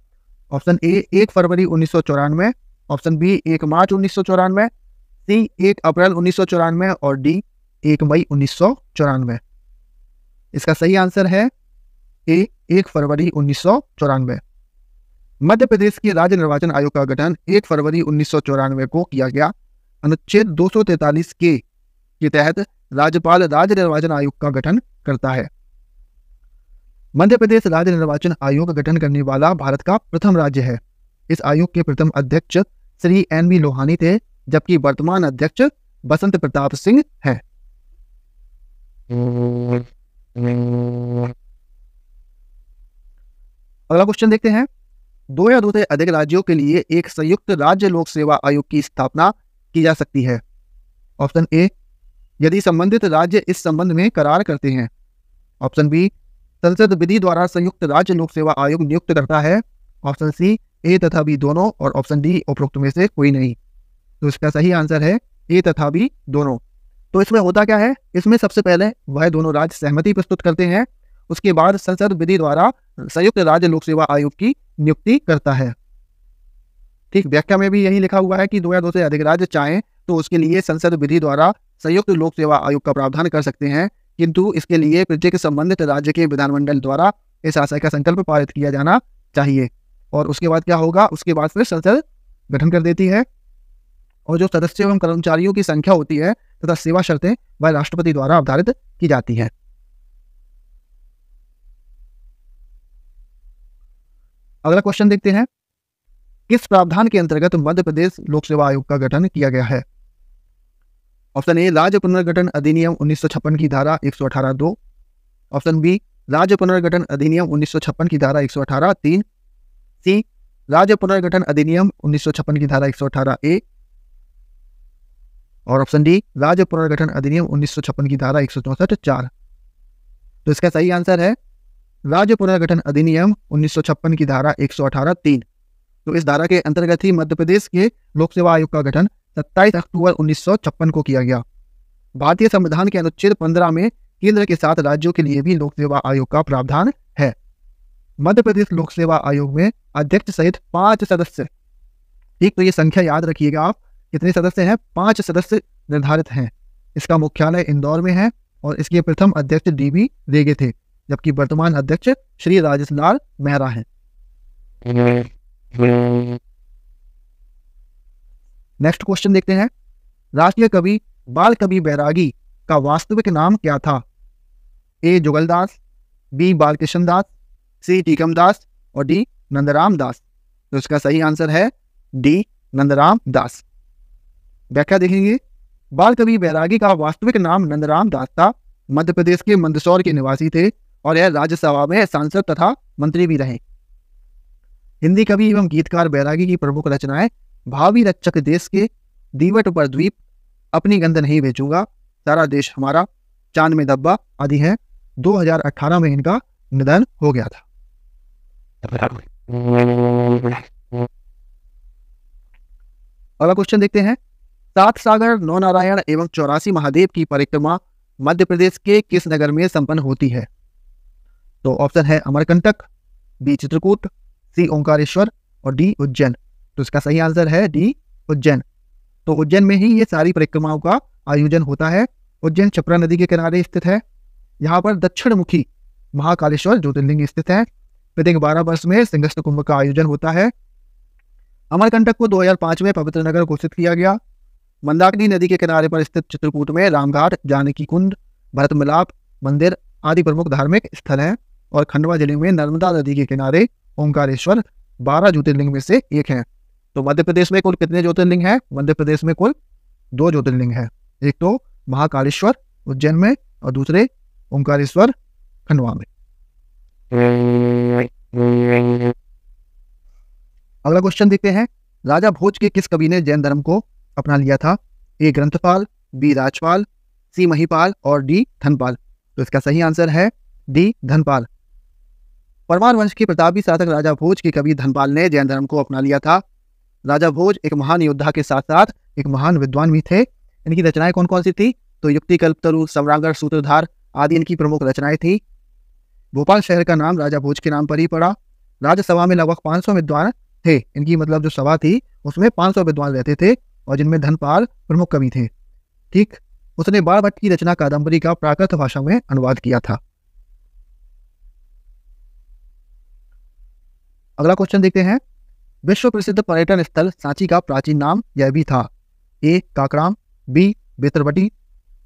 ऑप्शन ए एक फरवरी उन्नीस सौ चौरानवे ऑप्शन बी एक मार्च उन्नीस सौ चौरानवे सी एक अप्रैल उन्नीस सौ चौरानवे और डी एक मई उन्नीस सौ चौरानवे इसका सही आंसर है ए एक फरवरी उन्नीस सौ चौरानवे मध्य प्रदेश के राज्य निर्वाचन आयोग का गठन एक फरवरी उन्नीस सौ चौरानवे को किया गया अनुच्छेद दो सौ तैतालीस के के तहत राज्यपाल राज्य निर्वाचन आयोग का गठन करता है मध्य प्रदेश राज्य निर्वाचन आयोग का गठन करने वाला भारत का प्रथम राज्य है इस आयोग के प्रथम अध्यक्ष श्री एन बी लोहानी थे जबकि वर्तमान अध्यक्ष बसंत प्रताप सिंह है अगला क्वेश्चन देखते हैं दो या दो से अधिक राज्यों के लिए एक संयुक्त राज्य लोक सेवा आयोग की स्थापना की जा सकती है ऑप्शन ए यदि संबंधित राज्य इस संबंध में करार करते हैं ऑप्शन बी संसद विधि द्वारा संयुक्त राज्य लोक सेवा आयोग नियुक्त करता है ऑप्शन सी ए तथा बी दोनों और ऑप्शन डी उपरोक्त में से कोई नहीं तो इसका सही आंसर है ए तथा बी दोनों तो इसमें होता क्या है इसमें सबसे पहले वह दोनों राज्य सहमति प्रस्तुत करते हैं उसके बाद संसद विधि द्वारा संयुक्त राज्य लोक सेवा आयोग की नियुक्ति करता है ठीक व्याख्या में भी यही लिखा हुआ है कि दो या दो से अधिक राज्य चाहें तो उसके लिए संसद विधि द्वारा संयुक्त लोक सेवा आयोग का प्रावधान कर सकते हैं किंतु इसके लिए प्रत्येक संबंधित राज्य के विधानमंडल द्वारा इस आशय का संकल्प पारित किया जाना चाहिए और उसके बाद क्या होगा उसके बाद फिर संसद गठन कर देती है और जो सदस्य एवं कर्मचारियों की संख्या होती है तथा सेवा शर्तें वह राष्ट्रपति द्वारा अवधारित की जाती है अगला क्वेश्चन देखते हैं किस प्रावधान के अंतर्गत मध्य प्रदेश लोक सेवा आयोग का गठन किया गया है ऑप्शन ए राज्य पुनर्गठन अधिनियम उन्नीस की धारा एक सौ अठारह दो ऑप्शन बी राज्य पुनर्गठन अधिनियम उन्नीस की धारा एक सौ अठारह तीन सी राज्य पुनर्गठन अधिनियम उन्नीस की धारा एक सौ अठारह ए और ऑप्शन डी राज्य पुनर्गठन अधिनियम उन्नीस की धारा एक सौ चौसठ चार तो इसका सही आंसर है राज्य पुनर्गठन अधिनियम उन्नीस की धारा एक सौ अठारह तीन तो इस धारा के अंतर्गत ही मध्य प्रदेश के लोक सेवा आयोग का गठन सत्ताईस अक्टूबर उन्नीस को किया गया भारतीय संविधान के अनुच्छेद 15 में केंद्र के साथ राज्यों के लिए भी लोक सेवा आयोग का प्रावधान है मध्य प्रदेश लोक सेवा आयोग में अध्यक्ष सहित पांच सदस्य एक तो ये संख्या याद रखिएगा आप कितने सदस्य हैं पांच सदस्य निर्धारित हैं इसका मुख्यालय इंदौर में है और इसके प्रथम अध्यक्ष डी बी रेगे थे जबकि वर्तमान अध्यक्ष श्री राजेश लाल मेहरा हैं हम्म, हम्म। नेक्स्ट क्वेश्चन देखते हैं राष्ट्रीय कवि बाल कवि बैरागी का वास्तविक नाम क्या था A Jugaldas B Balkrishna Das C Tikam Das और डी नंदराम दास तो इसका सही आंसर है डी नंदराम दास व्याख्या देखेंगे बाल कवि बैरागी का वास्तविक नाम नंदराम दास था मध्य प्रदेश के मंदसौर के निवासी थे और यह राज्यसभा में सांसद तथा मंत्री भी रहे हिंदी कवि एवं गीतकार बैरागी की प्रमुख रचनाएं भावी रक्षक देश के दीवट पर द्वीप अपनी गंध नहीं भेजूंगा सारा देश हमारा चांद में दब्बा आदि है 2018 में इनका निधन हो गया था अगला क्वेश्चन देखते हैं सात सागर नौ नारायण एवं चौरासी महादेव की परिक्रमा मध्य प्रदेश के किस नगर में संपन्न होती है तो ऑप्शन है अमरकंटक बी चित्रकूट सी ओंकारेश्वर और डी उज्जैन तो इसका सही आंसर है डी उज्जैन तो उज्जैन में ही ये सारी परिक्रमाओं का आयोजन होता है उज्जैन छपरा नदी के किनारे स्थित है यहाँ पर दक्षिण मुखी महाकालेश्वर ज्योतिर्लिंग स्थित है प्रत्येक बारह वर्ष में सिंहस्थ कुंभ का आयोजन होता है अमरकंटक को 2005 में पवित्र नगर घोषित किया गया मंदाकिनी नदी के किनारे पर स्थित चित्रकूट में रामघाट जानकी कुंड भरत मिलाप मंदिर आदि प्रमुख धार्मिक स्थल हैं और खंडवा जिले में नर्मदा नदी के किनारे ओंकारेश्वर बारह ज्योतिर्लिंग में से एक है तो मध्य प्रदेश में कुल कितने ज्योतिर्लिंग है मध्य प्रदेश में कुल दो ज्योतिर्लिंग है एक तो महाकालेश्वर उज्जैन में और दूसरे ओंकारेश्वर खंडवा में अगला क्वेश्चन देखते हैं राजा भोज के किस कवि ने जैन धर्म को अपना लिया था A Granthpal B Rajpal C Mahipal और डी धनपाल तो इसका सही आंसर है डी धनपाल परमार वंश के प्रतापी शासक राजा भोज के कवि धनपाल ने जैन धर्म को अपना लिया था राजा भोज एक महान योद्धा के साथ साथ एक महान विद्वान भी थे इनकी रचनाएं कौन कौन सी थी तो युक्ति कल्पतरु सम्रांगण सूत्रधार आदि इनकी प्रमुख रचनाएं थी भोपाल शहर का नाम राजा भोज के नाम पर ही पड़ा राज्यसभा में लगभग 500 विद्वान थे इनकी मतलब जो सभा थी उसमें 500 विद्वान रहते थे और जिनमें धनपाल प्रमुख कवि थे ठीक उसने बाल भट्ट की रचना कादम्बरी का प्राकृत भाषा में अनुवाद किया था अगला क्वेश्चन देखते हैं विश्व प्रसिद्ध पर्यटन स्थल सांची का प्राचीन नाम यह भी था ए काकराम बी बेतरबटी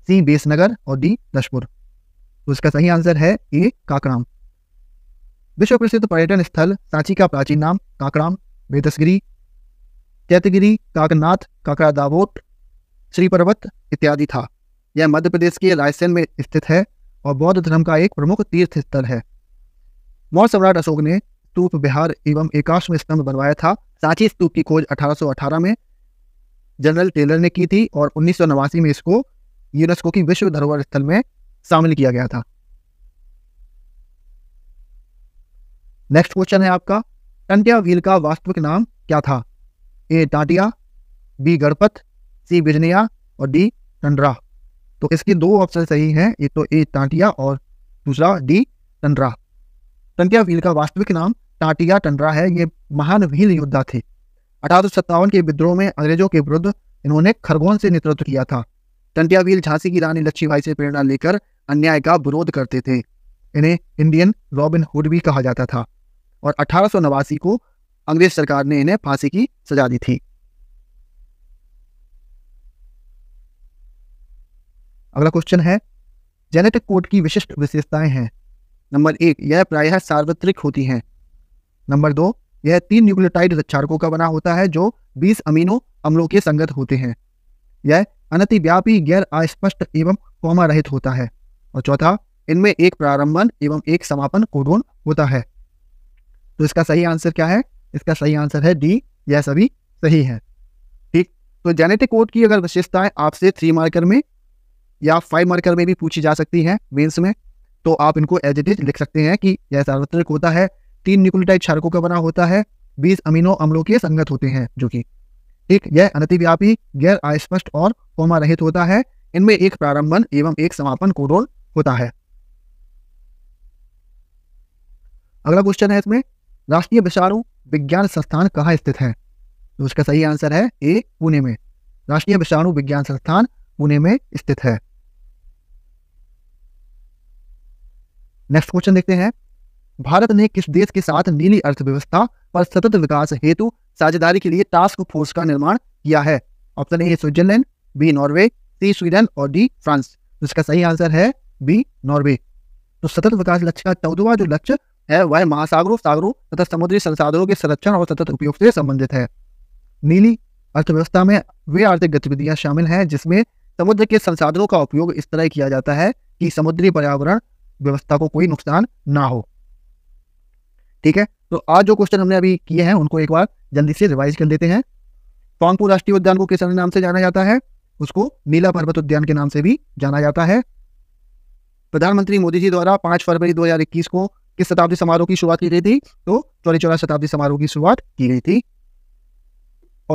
सी बेसनगर और डी दशपुर तो इसका सही आंसर है ए काकराम विश्व प्रसिद्ध पर्यटन स्थल सांची का प्राचीन नाम काकराम बेतसगिरी चैतगिरी काकनाथ काकरा दावोट श्री पर्वत इत्यादि था यह मध्य प्रदेश के रायसेन में स्थित है और बौद्ध धर्म का एक प्रमुख तीर्थ स्थल है मौर्य सम्राट अशोक ने स्तूप बिहार एवं एकाश में स्तंभ बनवाया था सांची स्तूप की खोज 1818 में जनरल टेलर ने की थी और उन्नीस में इसको यूनेस्को की विश्व धरोहर स्थल में शामिल किया गया था नेक्स्ट क्वेश्चन है आपका टंटिया व्हील का वास्तविक नाम क्या था A Tatiya B Ganpat C Bijaniya और डी टंड्रा तो इसके दो ऑप्शन सही हैं ये तो ए टाटिया और दूसरा डी टंड्रा टंटिया व्हील का वास्तविक नाम टाटिया टंडरा है ये महान वीर योद्धा थे अठारह के विद्रोह में अंग्रेजों के विरुद्ध इन्होंने खरगोन से नेतृत्व किया था टंटिया झांसी की रानी लक्ष्मीबाई से प्रेरणा लेकर अन्याय का विरोध करते थे इन्हें इंडियन रॉबिन हुड भी कहा जाता था और अठारह को अंग्रेज सरकार ने इन्हें फांसी की सजा दी थी अगला क्वेश्चन है जेनेटिक कोड की विशिष्ट विशेषताएं हैं नंबर एक यह प्रायः सार्वत्रिक होती हैं नंबर दो यह तीन न्यूक्लियोटाइड रक्षारकों का बना होता है जो 20 अमीनो अम्लों के संगत होते हैं यह अनतिव्यापी गैर अस्पष्ट एवं कौमा रहित होता है और चौथा इनमें एक प्रारंभन एवं एक समापन कोडोन होता है तो इसका सही आंसर क्या है इसका सही आंसर है डी यह सभी सही है ठीक तो जेनेटिक कोड की अगर विशेषताएं आपसे थ्री मार्कर में या फाइव मार्कर में भी पूछी जा सकती है मेन्स में तो आप इनको एज इट इज लिख सकते हैं कि यह सार्वत्रिक होता है तीन न्यूक्लियोटाइड क्षारकों का बना होता है बीस अमीनो अम्लों के संगत होते हैं जो कि एक यह अनतिव्यापी गैर अस्पष्ट और कोमा रहित होता है इनमें एक प्रारंभन एवं एक समापन कोडोन होता है अगला क्वेश्चन है इसमें राष्ट्रीय विषाणु विज्ञान संस्थान कहाँ स्थित है तो उसका सही आंसर है ए पुणे में राष्ट्रीय विषाणु विज्ञान संस्थान पुणे में स्थित है नेक्स्ट क्वेश्चन देखते हैं भारत ने किस देश के साथ नीली अर्थव्यवस्था पर सतत विकास हेतु साझेदारी के लिए टास्क फोर्स का निर्माण किया है option A Switzerland B Norway C Sweden और डी फ्रांस इसका सही आंसर है बी नॉर्वे तो सतत विकास लक्ष्य का चौदवा जो लक्ष्य है वह महासागरों सागरों तथा समुद्री संसाधनों के संरक्षण और सतत उपयोग से संबंधित है नीली अर्थव्यवस्था में वे आर्थिक गतिविधियां शामिल हैं जिसमें समुद्र के संसाधनों का उपयोग इस तरह किया जाता है कि समुद्री पर्यावरण व्यवस्था को कोई नुकसान ना हो ठीक है तो आज जो क्वेश्चन हमने अभी किए हैं उनको एक बार जल्दी से रिवाइज कर देते हैं टोंगपुर राष्ट्रीय उद्यान को किस नाम से जाना जाता है उसको नीला पर्वत उद्यान के नाम से भी जाना जाता है प्रधानमंत्री मोदी जी द्वारा पांच फरवरी दो को किस शताब्दी समारोह की शुरुआत की गई थी तो चौरी चौरा शताब्दी समारोह की शुरुआत की गई थी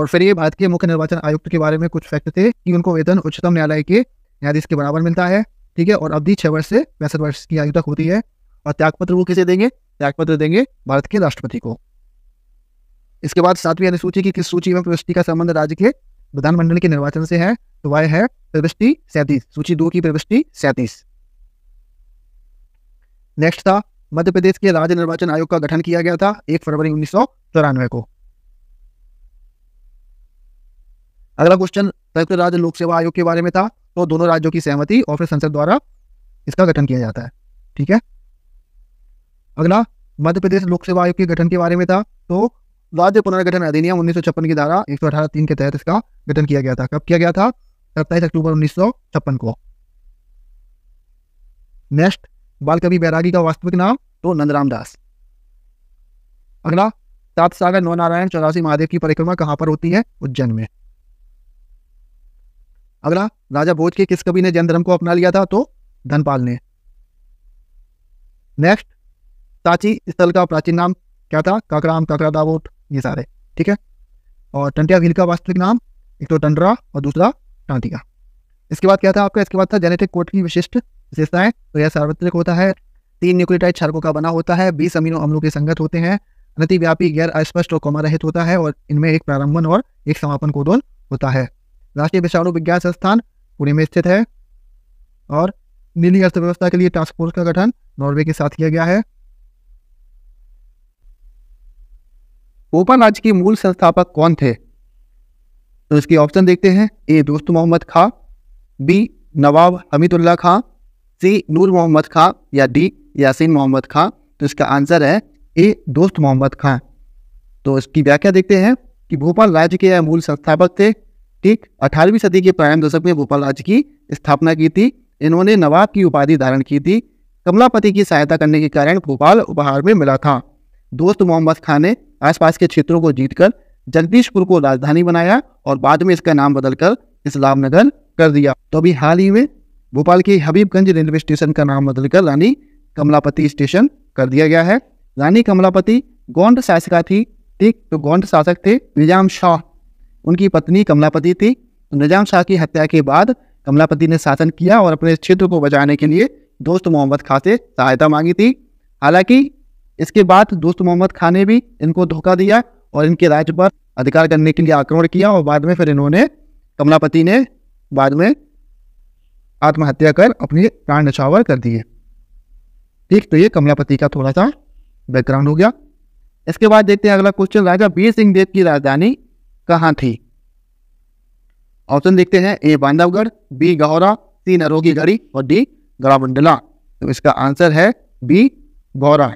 और फिर ये भारत के मुख्य निर्वाचन आयुक्त के बारे में कुछ फैक्ट थे कि उनको वेतन उच्चतम न्यायालय के न्यायाधीश के बराबर मिलता है ठीक है और अवधि छह वर्ष से पैंसठ वर्ष की आयु तक होती है और त्यागपत्र वो किसे देंगे त्यागपत्र देंगे भारत के राष्ट्रपति को इसके बाद सातवीं अनुसूची की किस सूची में प्रविष्टि का संबंध राज्य के विधानमंडल के निर्वाचन से है तो वह है प्रविष्टि सैंतीस सूची दो की प्रविष्टि सैंतीस नेक्स्ट था मध्य प्रदेश के राज्य निर्वाचन आयोग का गठन किया गया था एक फरवरी उन्नीस को अगला क्वेश्चन संयुक्त राज्य लोक सेवा आयोग के बारे में था तो दोनों राज्यों की सहमति और फिर संसद द्वारा इसका गठन किया जाता है ठीक है अगला मध्य प्रदेश लोक सेवा आयोग के गठन के बारे में था तो राज्य पुनर्गठन अधिनियम उन्नीस की धारा एक सौ के तहत इसका गठन किया गया था कब किया गया था सत्ताईस अक्टूबर उन्नीस को नेक्स्ट बाल कवि बैरागी का वास्तविक नाम तो नंदराम दास अगला सात सागर नौ नारायण चौरासी महादेव की परिक्रमा कहां पर होती है उज्जैन में अगला राजा भोज के किस कवि ने जैन धर्म को अपना लिया था तो धनपाल ने नेक्स्ट प्राची स्थल का प्राचीन नाम क्या था काकराम काकरा दावोट ये सारे ठीक है और टंटिया झील का वास्तविक नाम एक तो टंडरा और दूसरा टांटिया इसके बाद क्या था आपका इसके बाद था जेनेटिक कोड की विशिष्ट विशेषताएं तो यह सार्वत्रिक होता है तीन न्यूक्लियोटाइड क्षारकों का बना होता है बीस अमीनो अम्लों के संगत होते हैं अनतिव्यापी गैर अस्पष्ट और कौमा रहित होता है और इनमें एक प्रारंभन और एक समापन कोडोन होता है राष्ट्रीय विषाणु विज्ञान संस्थान पुणे में स्थित है और नीली अर्थव्यवस्था के लिए टास्क फोर्स का गठन नॉर्वे के साथ किया गया है ओपन राज्य के मूल संस्थापक कौन थे तो इसके ऑप्शन देखते हैं A Dost Mohammad Khan B Nawab Hamidullah Khan C Noor Mohammad Khan या डी यासीन मोहम्मद खां तो इसका आंसर है ए दोस्त मोहम्मद खां तो इसकी व्याख्या देखते हैं कि भोपाल राज्य के मूल संस्थापक थे ठीक अठारहवीं सदी के प्रायम दशक में भोपाल राज्य की स्थापना की थी इन्होंने नवाब की उपाधि धारण की थी कमलापति की सहायता करने के कारण भोपाल उपहार में मिला था दोस्त मोहम्मद खां ने आसपास के क्षेत्रों को जीतकर जगदीशपुर को राजधानी बनाया और बाद में इसका नाम बदलकर इस्लामनगर कर दिया तो अभी हाल ही में भोपाल के हबीबगंज रेलवे स्टेशन का नाम बदलकर रानी कमलापति स्टेशन कर दिया गया है रानी कमलापति गौंड शासिका थी ठीक तो गौंड शासक थे निजाम शाह उनकी पत्नी कमलापति थी तो निजाम शाह की हत्या के बाद कमलापति ने शासन किया और अपने क्षेत्र को बचाने के लिए दोस्त मोहम्मद खां से सहायता मांगी थी हालांकि इसके बाद दोस्त मोहम्मद खान ने भी इनको धोखा दिया और इनके राज्य पर अधिकार करने के लिए आक्रमण किया और बाद में फिर इन्होंने कमलापति ने बाद में आत्महत्या कर अपने प्राण नछावर कर दिए ठीक तो ये कमलापति का थोड़ा सा बैकग्राउंड हो गया इसके बाद देखते हैं अगला क्वेश्चन राजा वीर सिंह देव की राजधानी कहाँ थी ऑप्शन देखते हैं A Bandhavgarh B Gaura C Narogi Garhi और डी गड़ा तो इसका आंसर है बी गौरा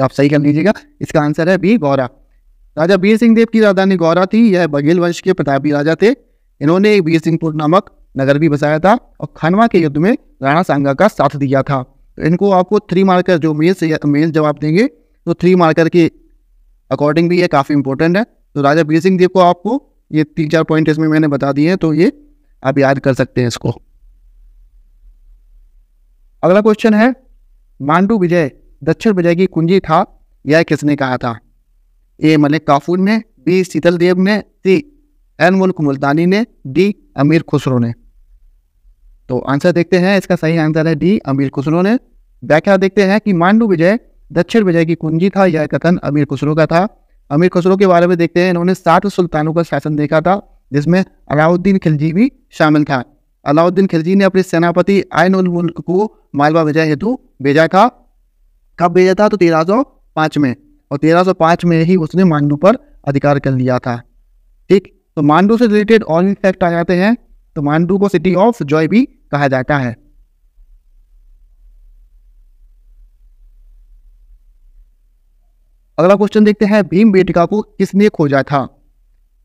आप सही कर लीजिएगा इसका आंसर है बी गौरा राजा बीर सिंह देव की राजधानी गौरा थी यह बघेल वंश के प्रतापी राजा थे इन्होंने वीर सिंहपुर नामक नगर भी बसाया था और खानवा के युद्ध में राणा सांगा का साथ दिया था तो इनको आपको थ्री मार्कर जो मेल से मेल जवाब देंगे तो थ्री मार्कर के अकॉर्डिंग भी ये काफ़ी इंपॉर्टेंट है तो राजा बीर सिंह देव को आपको ये तीन चार पॉइंट इसमें मैंने बता दिए हैं तो ये आप याद कर सकते हैं इसको अगला क्वेश्चन है मांडू विजय दक्षिण विजय की कुंजी था यह किसने कहा था ए मलिक काफूर ने बी शीतल देव ने सी एन मुल्क मुल्तानी ने डी अमीर खुसरो ने तो आंसर देखते हैं इसका सही आंसर है डी अमीर खुसरो ने व्याख्या देखते हैं कि मांडू विजय दक्षिण विजय की कुंजी था यह कथन अमीर खुसरो का था अमीर खुसरो के बारे में देखते हैं इन्होंने साठ सुल्तानों का शासन देखा था जिसमें अलाउद्दीन खिलजी भी शामिल था अलाउद्दीन खिलजी ने अपने सेनापति आयन उल मुल्क को मालवा विजय हेतु भेजा था कब भेजा था तो तेरह में और तेरह सौ में ही उसने मांडू पर अधिकार कर लिया था ठीक तो मांडू से रिलेटेड और भी फैक्ट आ जाते हैं तो मांडू को सिटी ऑफ जॉय भी कहा जाता है अगला क्वेश्चन देखते हैं भीम बेटिका को किसने खोजा था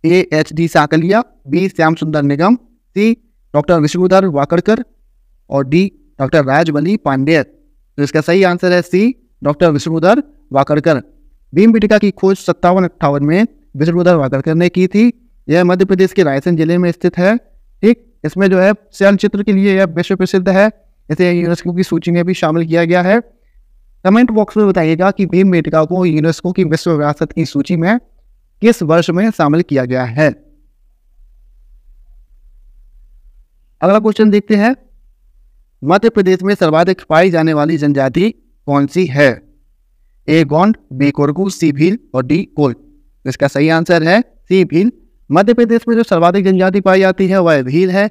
A H D Sankalia B Shyam Sundar Nigam C doctor Vishnudhar वाकरकर और डी डॉक्टर राजबली पांडेय तो इसका सही आंसर है C doctor Vishnudhar Wakankar Bhimbetka की खोज सत्तावन अट्ठावन में विष्णुधर वाकरकर ने की थी यह मध्य प्रदेश के रायसेन जिले में स्थित है ठीक इसमें जो है चलचित्र के लिए यह विश्व प्रसिद्ध है इसे यूनेस्को की सूची में भी शामिल किया गया है कमेंट बॉक्स में बताइएगा कि भीम बेटिका को यूनेस्को की विश्व विरासत की सूची में किस वर्ष में शामिल किया गया है अगला क्वेश्चन देखते हैं मध्य प्रदेश में सर्वाधिक पाई जाने वाली जनजाति कौन सी है A Gond B Korku C Bhil और डी कोल इसका सही आंसर है सी भील मध्य प्रदेश में जो सर्वाधिक जनजाति पाई जाती है वह भील है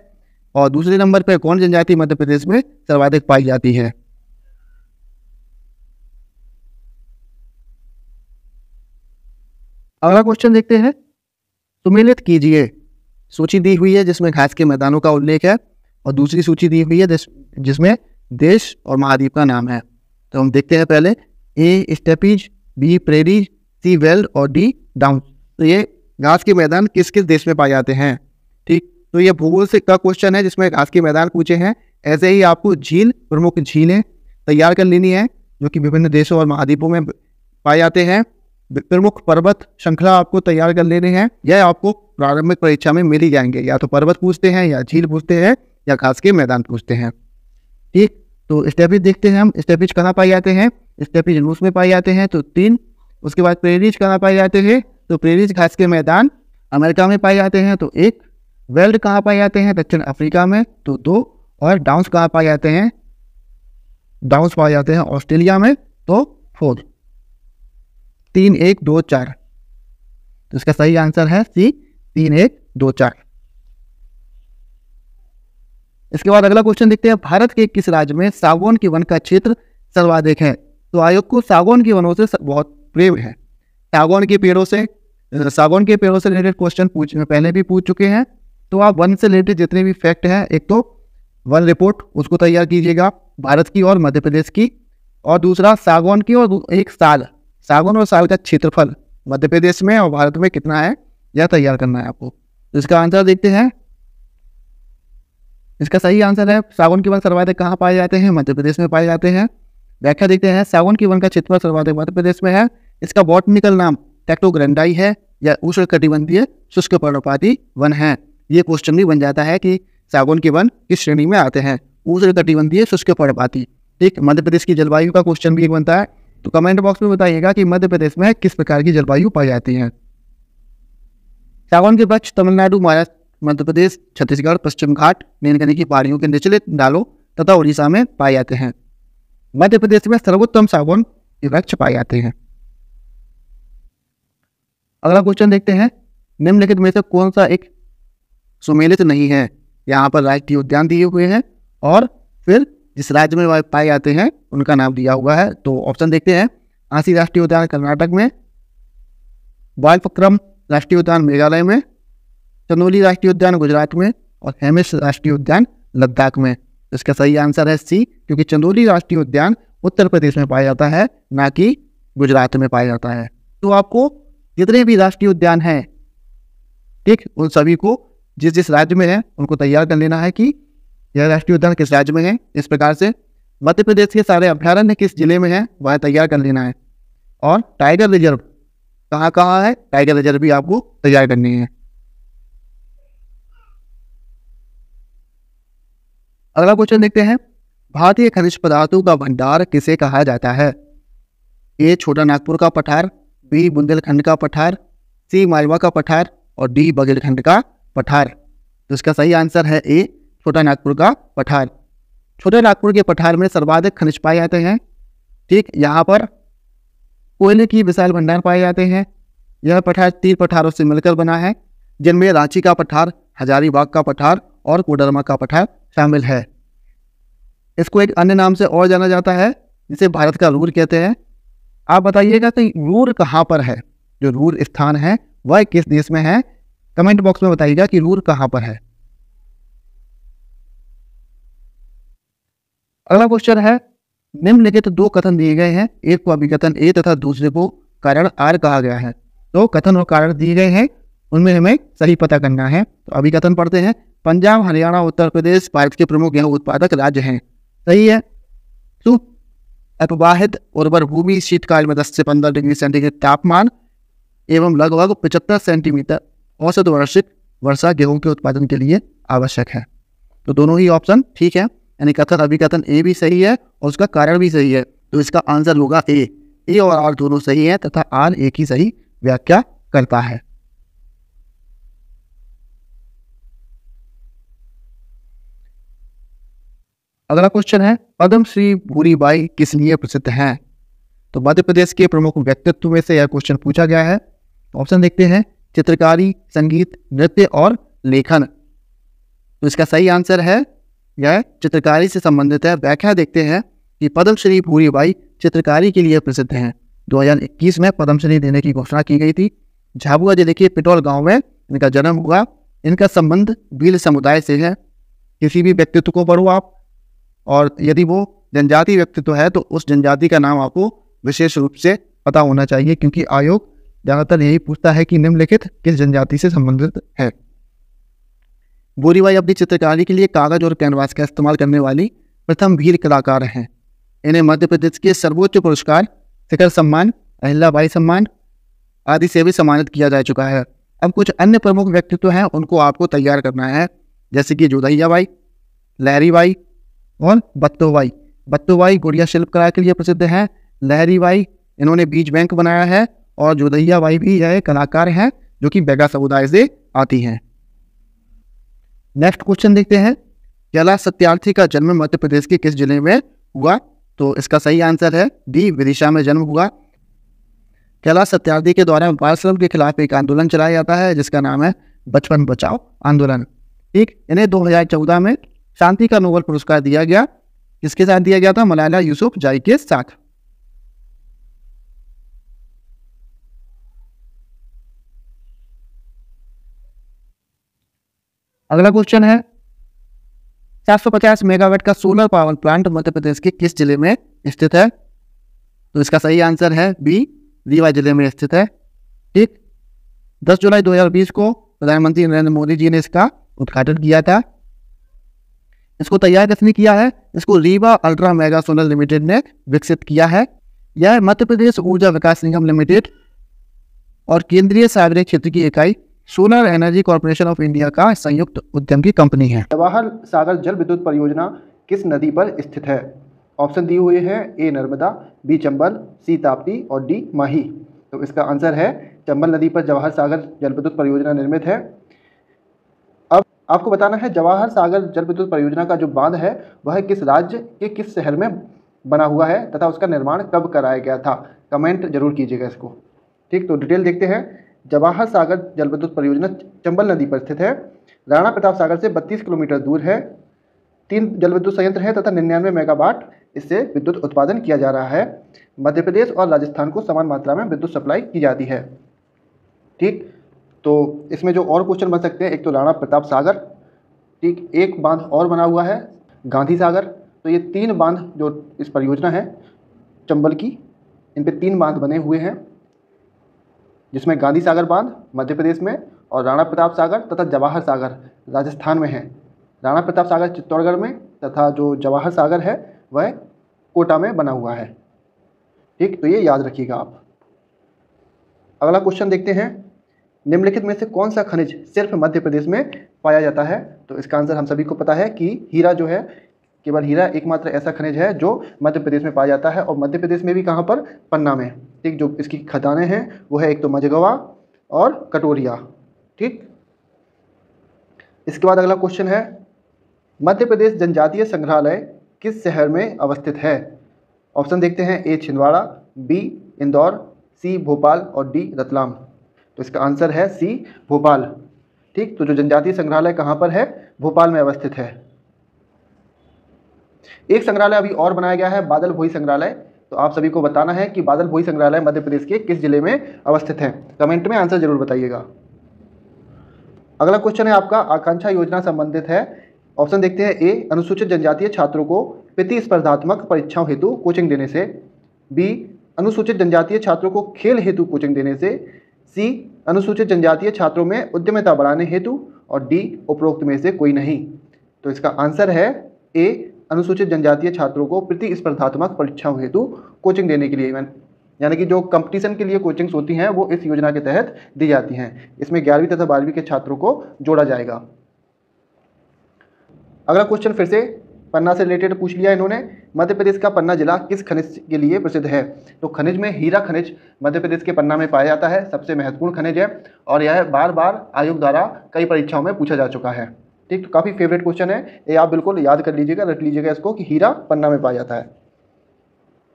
और दूसरे नंबर पर कौन जनजाति मध्य प्रदेश में सर्वाधिक पाई जाती है अगला क्वेश्चन देखते हैं सुमेलित कीजिए सूची दी हुई है जिसमें घास के मैदानों का उल्लेख है और दूसरी सूची दी हुई है जिसमें देश और महाद्वीप का नाम है तो हम देखते हैं पहले A steppes B prairies C veld और डी डाउन तो ये घास के मैदान किस किस देश में पाए जाते हैं ठीक तो ये भूगोल से का क्वेश्चन है जिसमें घास के मैदान पूछे हैं ऐसे ही आपको झील प्रमुख झीलें तैयार कर लेनी है जो कि विभिन्न देशों और महाद्वीपों में पाए जाते हैं प्रमुख पर्वत श्रृंखला आपको तैयार कर लेने हैं यह आपको प्रारंभिक परीक्षा में मिल ही जाएंगे या तो पर्वत पूछते हैं या झील पूछते हैं या घास के मैदान पूछते हैं ठीक तो स्टेपिज देखते हैं हम स्टेपिज कहाँ पाए जाते हैं स्टेपिज रूस में पाए जाते हैं तो तीन उसके बाद प्रेरिज कहाँ पाए जाते हैं तो प्रेरिज घास के मैदान अमेरिका में पाए जाते हैं तो एक वेल्ड कहाँ पाए जाते हैं दक्षिण अफ्रीका में तो दो और डाउंस कहाँ पाए जाते हैं डाउंस पाए जाते हैं ऑस्ट्रेलिया में तो फोर तीन एक दो चार तो इसका सही आंसर है सी तीन एक दो चार इसके बाद अगला क्वेश्चन देखते हैं भारत के किस राज्य में सागौन के वन का क्षेत्र सर्वाधिक है तो आयोग को सागौन के वनों से बहुत प्रेम है सागौन के पेड़ों से सागौन के पेड़ों से रिलेटेड क्वेश्चन पूछ पहले भी पूछ चुके हैं तो आप वन से रिलेटेड जितने भी फैक्ट हैं एक तो वन रिपोर्ट उसको तैयार कीजिएगा भारत की और मध्य प्रदेश की और दूसरा सागौन की और एक साल सागौन और साल का क्षेत्रफल मध्य प्रदेश में और भारत में कितना है यह तैयार करना है आपको तो इसका आंसर देखते हैं इसका सही आंसर है सागुन की वन सर्वाधिक कहाँ पाए जाते हैं मध्य प्रदेश में पाए जाते हैं व्याख्या देखते हैं सागुन की वन का क्षेत्र सर्वाधिक मध्य प्रदेश में है इसका बॉटनिकल नाम टेक्टोग्रेंडाई है या उष्ण कटिबंधीय शुष्क पर्णपाती वन है ये क्वेश्चन भी बन जाता है कि सागौन के वन किस श्रेणी में आते हैं उष्ण कटिबंधीय शुष्क पर्णपाती ठीक मध्य प्रदेश की जलवायु का क्वेश्चन भी एक बनता है तो कमेंट बॉक्स में बताइएगा कि मध्य प्रदेश में किस प्रकार की जलवायु पाई जाती है सागौन के वृक्ष तमिलनाडु महाराष्ट्र मध्य प्रदेश छत्तीसगढ़ पश्चिम घाट नीलगिरी की पहाड़ियों के निचले डालों तथा उड़ीसा में पाए जाते हैं मध्य प्रदेश में सर्वोत्तम सागवन वृक्ष पाए जाते हैं अगला क्वेश्चन देखते हैं निम्नलिखित में से कौन सा एक सुमेलित नहीं है यहाँ पर राष्ट्रीय उद्यान दिए हुए हैं और फिर जिस राज्य में पाए जाते हैं उनका नाम दिया हुआ है तो ऑप्शन देखते हैं आसी राष्ट्रीय उद्यान कर्नाटक में बालपक्रम राष्ट्रीय उद्यान मेघालय में चंदोली राष्ट्रीय उद्यान गुजरात में और हेमिस राष्ट्रीय उद्यान लद्दाख में इसका सही आंसर है सी क्योंकि चंदोली राष्ट्रीय उद्यान उत्तर प्रदेश में पाया जाता है ना कि गुजरात में पाया जाता है तो आपको जितने भी राष्ट्रीय उद्यान हैं ठीक उन सभी को जिस जिस राज्य में है उनको तैयार कर लेना है कि यह राष्ट्रीय उद्यान किस राज्य में है इस प्रकार से मध्य प्रदेश के सारे अभ्यारण्य किस जिले में है वह तैयार कर लेना है और टाइगर रिजर्व कहाँ कहाँ है टाइगर रिजर्व भी आपको तैयार करनी है अगला क्वेश्चन देखते हैं भारतीय खनिज पदार्थों का भंडार किसे कहा जाता है ए छोटा नागपुर का पठार बी बुंदेलखंड का पठार सी मालवा का पठार और डी बघेलखंड का पठार तो इसका सही आंसर है ए छोटा नागपुर का पठार छोटे नागपुर के पठार में सर्वाधिक खनिज पाए जाते हैं ठीक यहाँ पर कोयले की विशाल भंडार पाए जाते हैं यह पठार तीन पठारों से मिलकर बना है जिनमें रांची का पठार हजारीबाग का पठार और कोडरमा का पठा शामिल है इसको एक अन्य नाम से और जाना जाता है जिसे भारत का रूर कहते हैं आप बताइएगा कि रूर कहाँ पर है जो रूर स्थान है वह किस देश में है कमेंट बॉक्स में बताइएगा कि रूर कहाँ पर है अगला क्वेश्चन है निम्नलिखित दो कथन दिए गए हैं एक को अभिकथन ए तथा दूसरे को कारण आर कहा गया है तो कथन और कारण दिए गए हैं उनमें हमें सही पता करना है तो अभिकथन पढ़ते हैं पंजाब हरियाणा उत्तर प्रदेश भारत के प्रमुख गेहूँ उत्पादक राज्य हैं सही है तो अपवाहित उर्वर भूमि शीतकाल में 10 से 15 डिग्री सेंटीग्रेड तापमान एवं लगभग पचहत्तर सेंटीमीटर औसत वार्षिक वर्षा गेहूं के उत्पादन के लिए आवश्यक है तो दोनों ही ऑप्शन ठीक है यानी कथन अभिकथन ए भी सही है और उसका कारण भी सही है तो इसका आंसर होगा ए ए और आर दोनों सही है तथा आर एक ही सही व्याख्या करता है अगला क्वेश्चन है पद्मश्री भूरीबाई किस लिए प्रसिद्ध हैं तो मध्य प्रदेश के प्रमुख व्यक्तित्व में से यह क्वेश्चन पूछा गया है ऑप्शन देखते हैं चित्रकारी संगीत नृत्य और लेखन तो इसका सही आंसर है यह चित्रकारी से संबंधित है व्याख्या देखते हैं कि पद्मश्री भूरीबाई चित्रकारी के लिए प्रसिद्ध हैं दो में पद्मश्री देने की घोषणा की गई थी झाबुआ जिले के पिटौल गाँव में इनका जन्म हुआ इनका संबंध बील समुदाय से है किसी भी व्यक्तित्व को पढ़ो आप और यदि वो जनजाति व्यक्तित्व है तो उस जनजाति का नाम आपको विशेष रूप से पता होना चाहिए क्योंकि आयोग ज़्यादातर यही पूछता है कि निम्नलिखित किस जनजाति से संबंधित है बोरीबाई अपनी चित्रकारी के लिए कागज और कैनवास का इस्तेमाल करने वाली प्रथम भील कलाकार हैं इन्हें मध्य प्रदेश के सर्वोच्च पुरस्कार शिखर सम्मान अहिल्लाबाई सम्मान आदि से भी सम्मानित किया जा चुका है अब कुछ अन्य प्रमुख व्यक्तित्व हैं उनको आपको तैयार करना है जैसे कि जोधैया बाई लहरी बाई और बत्तोबाई बत्तोबाई गुड़िया शिल्पकला के लिए प्रसिद्ध है बाई इन्होंने बीज बैंक बनाया है और जोदैया बाई भी यह कलाकार हैं जो कि बेगा समुदाय से आती हैं नेक्स्ट क्वेश्चन देखते हैं कैला सत्यार्थी का जन्म मध्य प्रदेश के किस जिले में हुआ तो इसका सही आंसर है डी विदिशा में जन्म हुआ कैला सत्यार्थी के द्वारा बालश्रम के खिलाफ एक आंदोलन चलाया जाता है जिसका नाम है बचपन बचाओ आंदोलन ठीक इन्हें 2014 में शांति का नोबल पुरस्कार दिया गया किसके साथ दिया गया था मलाला यूसुफ जाई के साथ अगला क्वेश्चन है 750 मेगावाट का solar power plant Madhya Pradesh के किस जिले में स्थित है तो इसका सही आंसर है बी रीवा जिले में स्थित है ठीक 10 जुलाई 2020 को प्रधानमंत्री नरेंद्र मोदी जी ने इसका उद्घाटन किया था इसको तैयार किसने किया है इसको Rewa ultra mega solar limited ने विकसित किया है यह मध्य प्रदेश ऊर्जा विकास निगम लिमिटेड और केंद्रीय सागरीय क्षेत्र की इकाई solar energy corporation of India का संयुक्त उद्यम की कंपनी है जवाहर सागर जल विद्युत परियोजना किस नदी पर स्थित है ऑप्शन दिए हुए हैं A Narmada B Chambal C Tapti और डी माही तो इसका आंसर है चंबल नदी पर जवाहर सागर जल विद्युत परियोजना निर्मित है आपको बताना है जवाहर सागर जल विद्युत परियोजना का जो बांध है वह किस राज्य के किस शहर में बना हुआ है तथा उसका निर्माण कब कराया गया था कमेंट जरूर कीजिएगा इसको ठीक तो डिटेल देखते हैं जवाहर सागर जल विद्युत परियोजना चंबल नदी पर स्थित है राणा प्रताप सागर से 32 किलोमीटर दूर है तीन जल विद्युत संयंत्र है तथा निन्यानवे मेगावाट इससे विद्युत उत्पादन किया जा रहा है मध्य प्रदेश और राजस्थान को समान मात्रा में विद्युत सप्लाई की जाती है ठीक तो इसमें जो और क्वेश्चन बन सकते हैं एक तो राणा प्रताप सागर ठीक एक बांध और बना हुआ है गांधी सागर तो ये तीन बांध जो इस परियोजना है चंबल की इन पर तीन बांध बने हुए हैं जिसमें गांधी सागर बांध मध्य प्रदेश में और राणा प्रताप सागर तथा जवाहर सागर राजस्थान में है राणा प्रताप सागर चित्तौड़गढ़ में तथा जो जवाहर सागर है वह कोटा में बना हुआ है ठीक तो ये याद रखिएगा आप अगला क्वेश्चन देखते हैं निम्नलिखित में से कौन सा खनिज सिर्फ मध्य प्रदेश में पाया जाता है तो इसका आंसर हम सभी को पता है कि हीरा जो है केवल हीरा एकमात्र ऐसा खनिज है जो मध्य प्रदेश में पाया जाता है और मध्य प्रदेश में भी कहाँ पर पन्ना में ठीक जो इसकी खदाने हैं वो है एक तो मझगवा और कटोरिया ठीक इसके बाद अगला क्वेश्चन है मध्य प्रदेश जनजातीय संग्रहालय किस शहर में अवस्थित है ऑप्शन देखते हैं A Chhindwara B Indore C Bhopal और डी रतलाम तो इसका आंसर है सी भोपाल ठीक तो जो जनजातीय संग्रहालय कहाँ पर है भोपाल में अवस्थित है एक संग्रहालय अभी और बनाया गया है बादल भोई संग्रहालय तो आप सभी को बताना है कि बादल भोई संग्रहालय मध्य प्रदेश के किस जिले में अवस्थित है कमेंट में आंसर जरूर बताइएगा अगला क्वेश्चन है आपका आकांक्षा योजना संबंधित है ऑप्शन देखते हैं ए अनुसूचित जनजातीय छात्रों को प्रतिस्पर्धात्मक परीक्षाओं हेतु कोचिंग देने से बी अनुसूचित जनजातीय छात्रों को खेल हेतु कोचिंग देने से सी अनुसूचित जनजातीय छात्रों में उद्यमिता बढ़ाने हेतु और डी उपरोक्त में से कोई नहीं तो इसका आंसर है ए अनुसूचित जनजातीय छात्रों को प्रतिस्पर्धात्मक परीक्षाओं हेतु कोचिंग देने के लिए यानी कि जो कंपटीशन के लिए कोचिंग्स होती हैं वो इस योजना के तहत दी जाती हैं इसमें ग्यारहवीं तथा बारहवीं के छात्रों को जोड़ा जाएगा अगला क्वेश्चन फिर से पन्ना से रिलेटेड पूछ लिया इन्होंने मध्य प्रदेश का पन्ना जिला किस खनिज के लिए प्रसिद्ध है तो खनिज में हीरा खनिज मध्य प्रदेश के पन्ना में पाया जाता है सबसे महत्वपूर्ण खनिज है और यह बार बार आयोग द्वारा कई परीक्षाओं में पूछा जा चुका है ठीक तो काफ़ी फेवरेट क्वेश्चन है ये आप बिल्कुल याद कर लीजिएगा रख लीजिएगा इसको कि हीरा पन्ना में पाया जाता है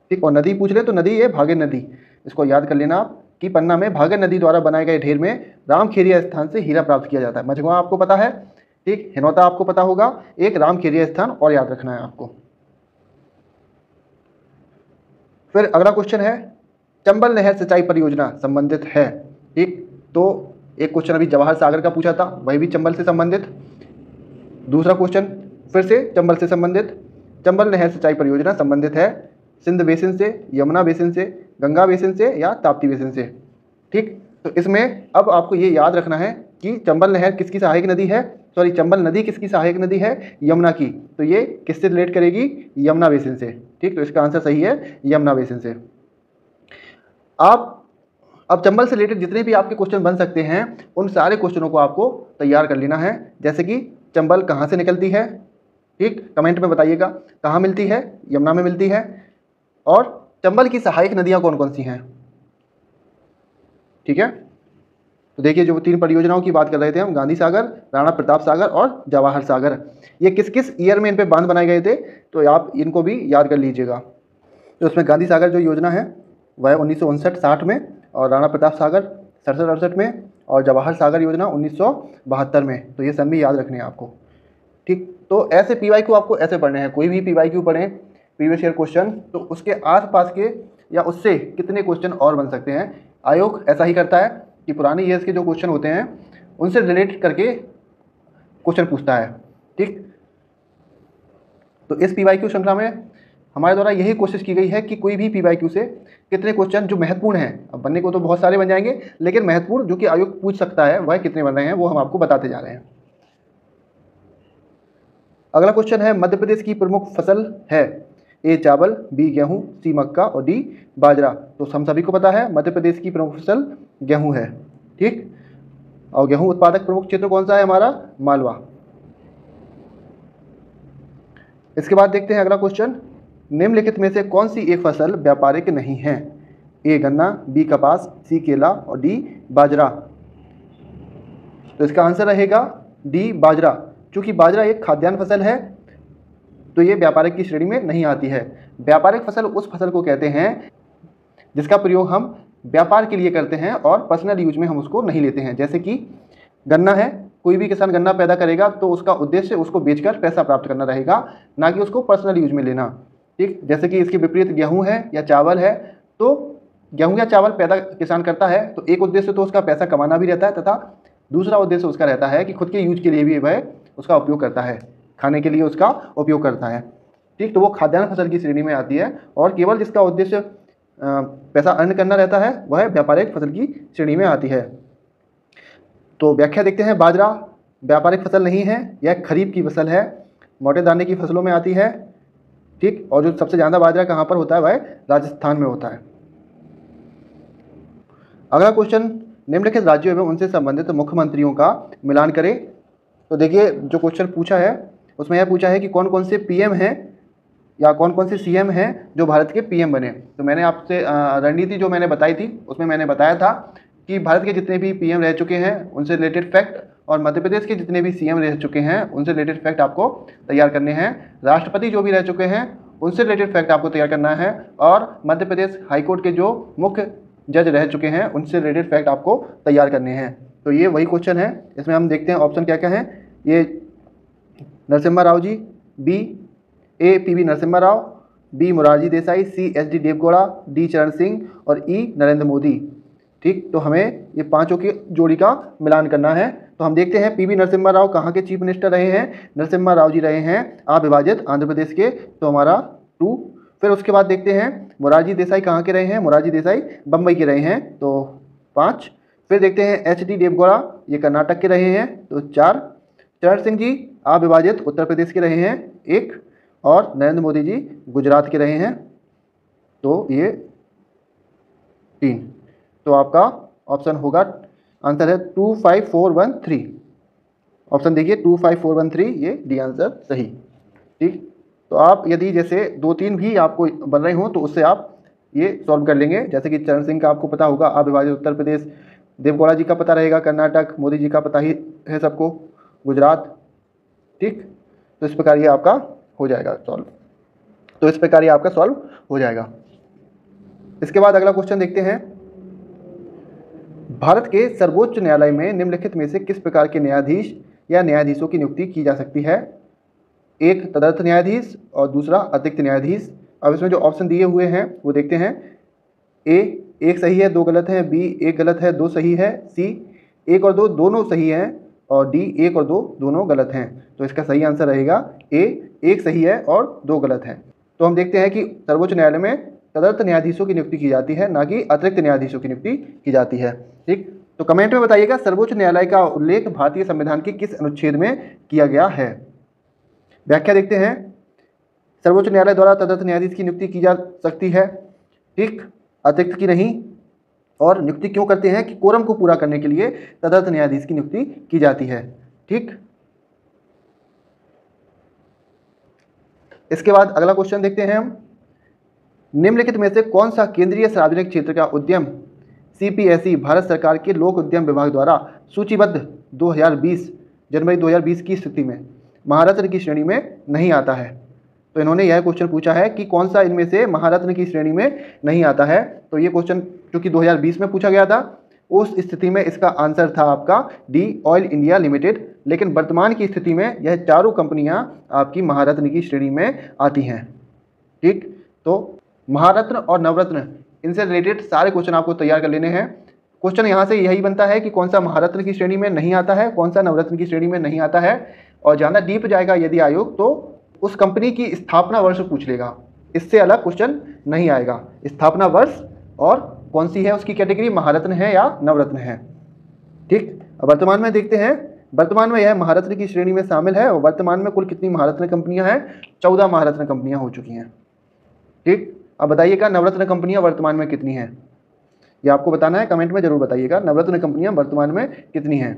ठीक और नदी पूछ ले तो नदी ये भागे नदी इसको याद कर लेना आप कि पन्ना में भागे नदी द्वारा बनाए गए ढेर में रामखेरिया स्थान से हीरा प्राप्त किया जाता है मझगवा आपको पता है ठीक हिनौता आपको पता होगा एक रामकेरिया स्थान और याद रखना है आपको फिर अगला क्वेश्चन है चंबल नहर सिंचाई परियोजना संबंधित है ठीक तो एक क्वेश्चन अभी जवाहर सागर का पूछा था वही भी चंबल से संबंधित दूसरा क्वेश्चन फिर से चंबल से संबंधित चंबल नहर सिंचाई परियोजना संबंधित है सिंध बेसिन से यमुना बेसिन से गंगा बेसिन से या ताप्ती बेसिन से ठीक तो इसमें अब आपको ये याद रखना है कि चंबल नहर किसकी सहायक नदी है सॉरी चंबल नदी किसकी सहायक नदी है यमुना की तो ये किससे रिलेट करेगी यमुना बेसिन से ठीक तो इसका आंसर सही है यमुना बेसिन से आप अब चंबल से रिलेटेड जितने भी आपके क्वेश्चन बन सकते हैं उन सारे क्वेश्चनों को आपको तैयार कर लेना है जैसे कि चंबल कहाँ से निकलती है ठीक कमेंट में बताइएगा कहाँ मिलती है यमुना में मिलती है और चंबल की सहायक नदियाँ कौन कौन सी हैं ठीक है तो देखिए जो तीन परियोजनाओं की बात कर रहे थे हम गांधी सागर राणा प्रताप सागर और जवाहर सागर ये किस किस ईयर में इन पर बांध बनाए गए थे तो आप इनको भी याद कर लीजिएगा तो उसमें गांधी सागर जो योजना है वह उन्नीस सौ में और राणा प्रताप सागर सड़सठ अड़सठ में और जवाहर सागर योजना उन्नीस में तो ये सन भी याद रखने हैं आपको ठीक तो ऐसे पी वाई आपको ऐसे पढ़ने हैं कोई भी पी वाई क्यू पढ़ें प्रीवियस ईयर क्वेश्चन तो उसके आसपास के या उससे कितने क्वेश्चन और बन सकते हैं आयोग ऐसा ही करता है कि पुराने ईयर्स के जो क्वेश्चन होते हैं उनसे रिलेटेड करके क्वेश्चन पूछता है ठीक तो इस पी वाई क्यू श्रृंखला में हमारे द्वारा यही कोशिश की गई है कि कोई भी पी वाई क्यू से कितने क्वेश्चन जो महत्वपूर्ण हैं अब बनने को तो बहुत सारे बन जाएंगे लेकिन महत्वपूर्ण जो कि आयोग पूछ सकता है वह कितने बन रहे हैं वो हम आपको बताते जा रहे हैं अगला क्वेश्चन है मध्य प्रदेश की प्रमुख फसल है ए चावल बी गेहूँ सी मक्का और डी बाजरा तो हम सभी को पता है मध्य प्रदेश की प्रमुख फसल गेहूँ है ठीक और गेहूँ उत्पादक प्रमुख क्षेत्र कौन सा है हमारा मालवा इसके बाद देखते हैं अगला क्वेश्चन निम्नलिखित में से कौन सी एक फसल व्यापारिक नहीं है ए गन्ना बी कपास सी केला और डी बाजरा तो इसका आंसर रहेगा डी बाजरा क्योंकि बाजरा एक खाद्यान्न फसल है तो ये व्यापारिक की श्रेणी में नहीं आती है व्यापारिक फसल उस फसल को कहते हैं जिसका प्रयोग हम व्यापार के लिए करते हैं और पर्सनल यूज में हम उसको नहीं लेते हैं जैसे कि गन्ना है कोई भी किसान गन्ना पैदा करेगा तो उसका उद्देश्य उसको बेचकर पैसा प्राप्त करना रहेगा ना कि उसको पर्सनल यूज में लेना ठीक जैसे कि इसके विपरीत गेहूँ है या चावल है तो गेहूँ या चावल पैदा किसान करता है तो एक उद्देश्य तो उसका पैसा कमाना भी रहता है तथा दूसरा उद्देश्य उसका रहता है कि खुद के यूज के लिए भी वह उसका उपयोग करता है खाने के लिए उसका उपयोग करता है ठीक तो वो खाद्यान्न फसल की श्रेणी में आती है और केवल जिसका उद्देश्य पैसा अर्न करना रहता है वह व्यापारिक फसल की श्रेणी में आती है तो व्याख्या देखते हैं बाजरा व्यापारिक फसल नहीं है यह खरीफ की फसल है मोटे दाने की फसलों में आती है ठीक और जो सबसे ज़्यादा बाजरा कहाँ पर होता है वह राजस्थान में होता है अगला क्वेश्चन निम्नलिखित राज्यों में उनसे संबंधित मुख्यमंत्रियों का मिलान करें तो देखिए जो क्वेश्चन पूछा है उसमें यह पूछा है कि कौन कौन से पीएम हैं या कौन कौन से सीएम हैं जो भारत के पीएम बने तो मैंने आपसे रणनीति जो मैंने बताई थी उसमें मैंने बताया था कि भारत के जितने भी पीएम रह चुके हैं उनसे रिलेटेड फैक्ट और मध्य प्रदेश के जितने भी सीएम रह चुके हैं उनसे रिलेटेड फैक्ट आपको तैयार करने हैं राष्ट्रपति जो भी रह चुके हैं उनसे रिलेटेड फैक्ट आपको तैयार करना है और मध्य प्रदेश हाईकोर्ट के जो मुख्य जज रह चुके हैं उनसे रिलेटेड फैक्ट आपको तैयार करने हैं तो ये वही क्वेश्चन है इसमें हम देखते हैं ऑप्शन क्या क्या है ये Narasimha Rao ji B A P B Narasimha Rao B Morarji Desai C H D Devegowda D Charan Singh और ई e, नरेंद्र मोदी ठीक तो हमें ये पांचों की जोड़ी का मिलान करना है तो हम देखते हैं पीवी नरसिम्हा राव कहाँ के चीफ मिनिस्टर रहे हैं नरसिम्हा राव जी रहे हैं अविभाजित आंध्र प्रदेश के तो हमारा टू फिर उसके बाद देखते हैं मोरारजी देसाई कहाँ के रहे हैं मोरारजी देसाई बम्बई के रहे हैं तो पाँच फिर देखते हैं एच डी देवगौड़ा ये कर्नाटक के रहे हैं तो चार चरण सिंह जी अविभाजित उत्तर प्रदेश के रहे हैं एक और नरेंद्र मोदी जी गुजरात के रहे हैं तो ये तीन तो आपका ऑप्शन होगा आंसर है two five four one three option देखिए two five four one three ये डी आंसर सही ठीक तो आप यदि जैसे दो तीन भी आपको बन रहे हों तो उससे आप ये सॉल्व कर लेंगे जैसे कि चरण सिंह का आपको पता होगा अविभाजित उत्तर प्रदेश देवगौड़ा जी का पता रहेगा कर्नाटक मोदी जी का पता ही है सबको गुजरात ठीक तो इस प्रकार ये आपका हो जाएगा सॉल्व तो इस प्रकार ये आपका सॉल्व हो जाएगा इसके बाद अगला क्वेश्चन देखते हैं भारत के सर्वोच्च न्यायालय में निम्नलिखित में से किस प्रकार के न्यायाधीश या न्यायाधीशों की नियुक्ति की जा सकती है एक तदर्थ न्यायाधीश और दूसरा अतिरिक्त न्यायाधीश अब इसमें जो ऑप्शन दिए हुए हैं वो देखते हैं ए एक सही है दो गलत है बी एक गलत है दो सही है सी एक और दो दोनों सही हैं और डी एक और दो दोनों गलत हैं तो इसका सही आंसर रहेगा ए एक सही है और दो गलत हैं तो हम देखते हैं कि सर्वोच्च न्यायालय में तदर्थ न्यायाधीशों की नियुक्ति की जाती है ना कि अतिरिक्त न्यायाधीशों की नियुक्ति की जाती है ठीक तो कमेंट में बताइएगा सर्वोच्च न्यायालय का उल्लेख भारतीय संविधान के किस अनुच्छेद में किया गया है व्याख्या देखते हैं सर्वोच्च न्यायालय द्वारा तदर्थ न्यायाधीश की नियुक्ति की जा सकती है ठीक अतिरिक्त की नहीं और नियुक्ति क्यों करते हैं कि कोरम को पूरा करने के लिए तदर्थ न्यायाधीश की नियुक्ति की जाती है ठीक इसके बाद अगला क्वेश्चन देखते हैं हम निम्नलिखित में से कौन सा केंद्रीय सार्वजनिक क्षेत्र का उद्यम सीपीएसई e, भारत सरकार के लोक उद्यम विभाग द्वारा सूचीबद्ध 2020 जनवरी 2020 की स्थिति में महारत्न की श्रेणी में नहीं आता है तो इन्होंने यह क्वेश्चन पूछा है कि कौन सा इनमें से महारत्न की श्रेणी में नहीं आता है तो ये क्वेश्चन जो कि 2020 में पूछा गया था उस स्थिति में इसका आंसर था आपका डी ऑयल इंडिया लिमिटेड लेकिन वर्तमान की स्थिति में यह चारों कंपनियां आपकी महारत्न की श्रेणी में आती हैं ठीक तो महारत्न और नवरत्न इनसे रिलेटेड सारे क्वेश्चन आपको तैयार कर लेने हैं क्वेश्चन यहाँ से यही बनता है कि कौन सा महारत्न की श्रेणी में नहीं आता है कौन सा नवरत्न की श्रेणी में नहीं आता है और ज़्यादा डीप जाएगा यदि आयोग तो उस कंपनी की स्थापना वर्ष पूछ लेगा इससे अलग क्वेश्चन नहीं आएगा स्थापना वर्ष और कौन सी है उसकी कैटेगरी महारत्न है या नवरत्न है ठीक वर्तमान में देखते हैं वर्तमान में यह महारत्न की श्रेणी में शामिल है और वर्तमान में कुल कितनी महारत्न कंपनियां हैं चौदह महारत्न कंपनियां हो चुकी हैं ठीक अब बताइएगा नवरत्न कंपनियां वर्तमान में कितनी हैं ये आपको बताना है कमेंट में जरूर बताइएगा नवरत्न कंपनियां वर्तमान में कितनी हैं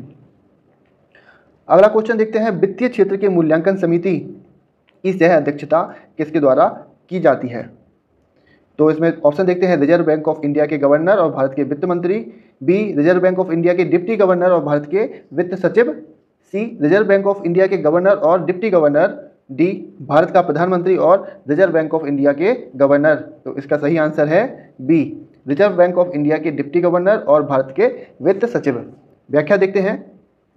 अगला क्वेश्चन देखते हैं वित्तीय क्षेत्र के मूल्यांकन समिति इस अध्यक्षता किसके द्वारा की जाती है तो इसमें ऑप्शन देखते हैं रिजर्व बैंक ऑफ इंडिया के गवर्नर और भारत के वित्त मंत्री B reserve bank of India के डिप्टी गवर्नर और भारत के वित्त सचिव C reserve bank of India के गवर्नर और डिप्टी गवर्नर डी भारत का प्रधानमंत्री और रिजर्व बैंक ऑफ इंडिया के गवर्नर तो इसका सही आंसर है B reserve bank of India के डिप्टी गवर्नर और भारत के वित्त सचिव व्याख्या देखते हैं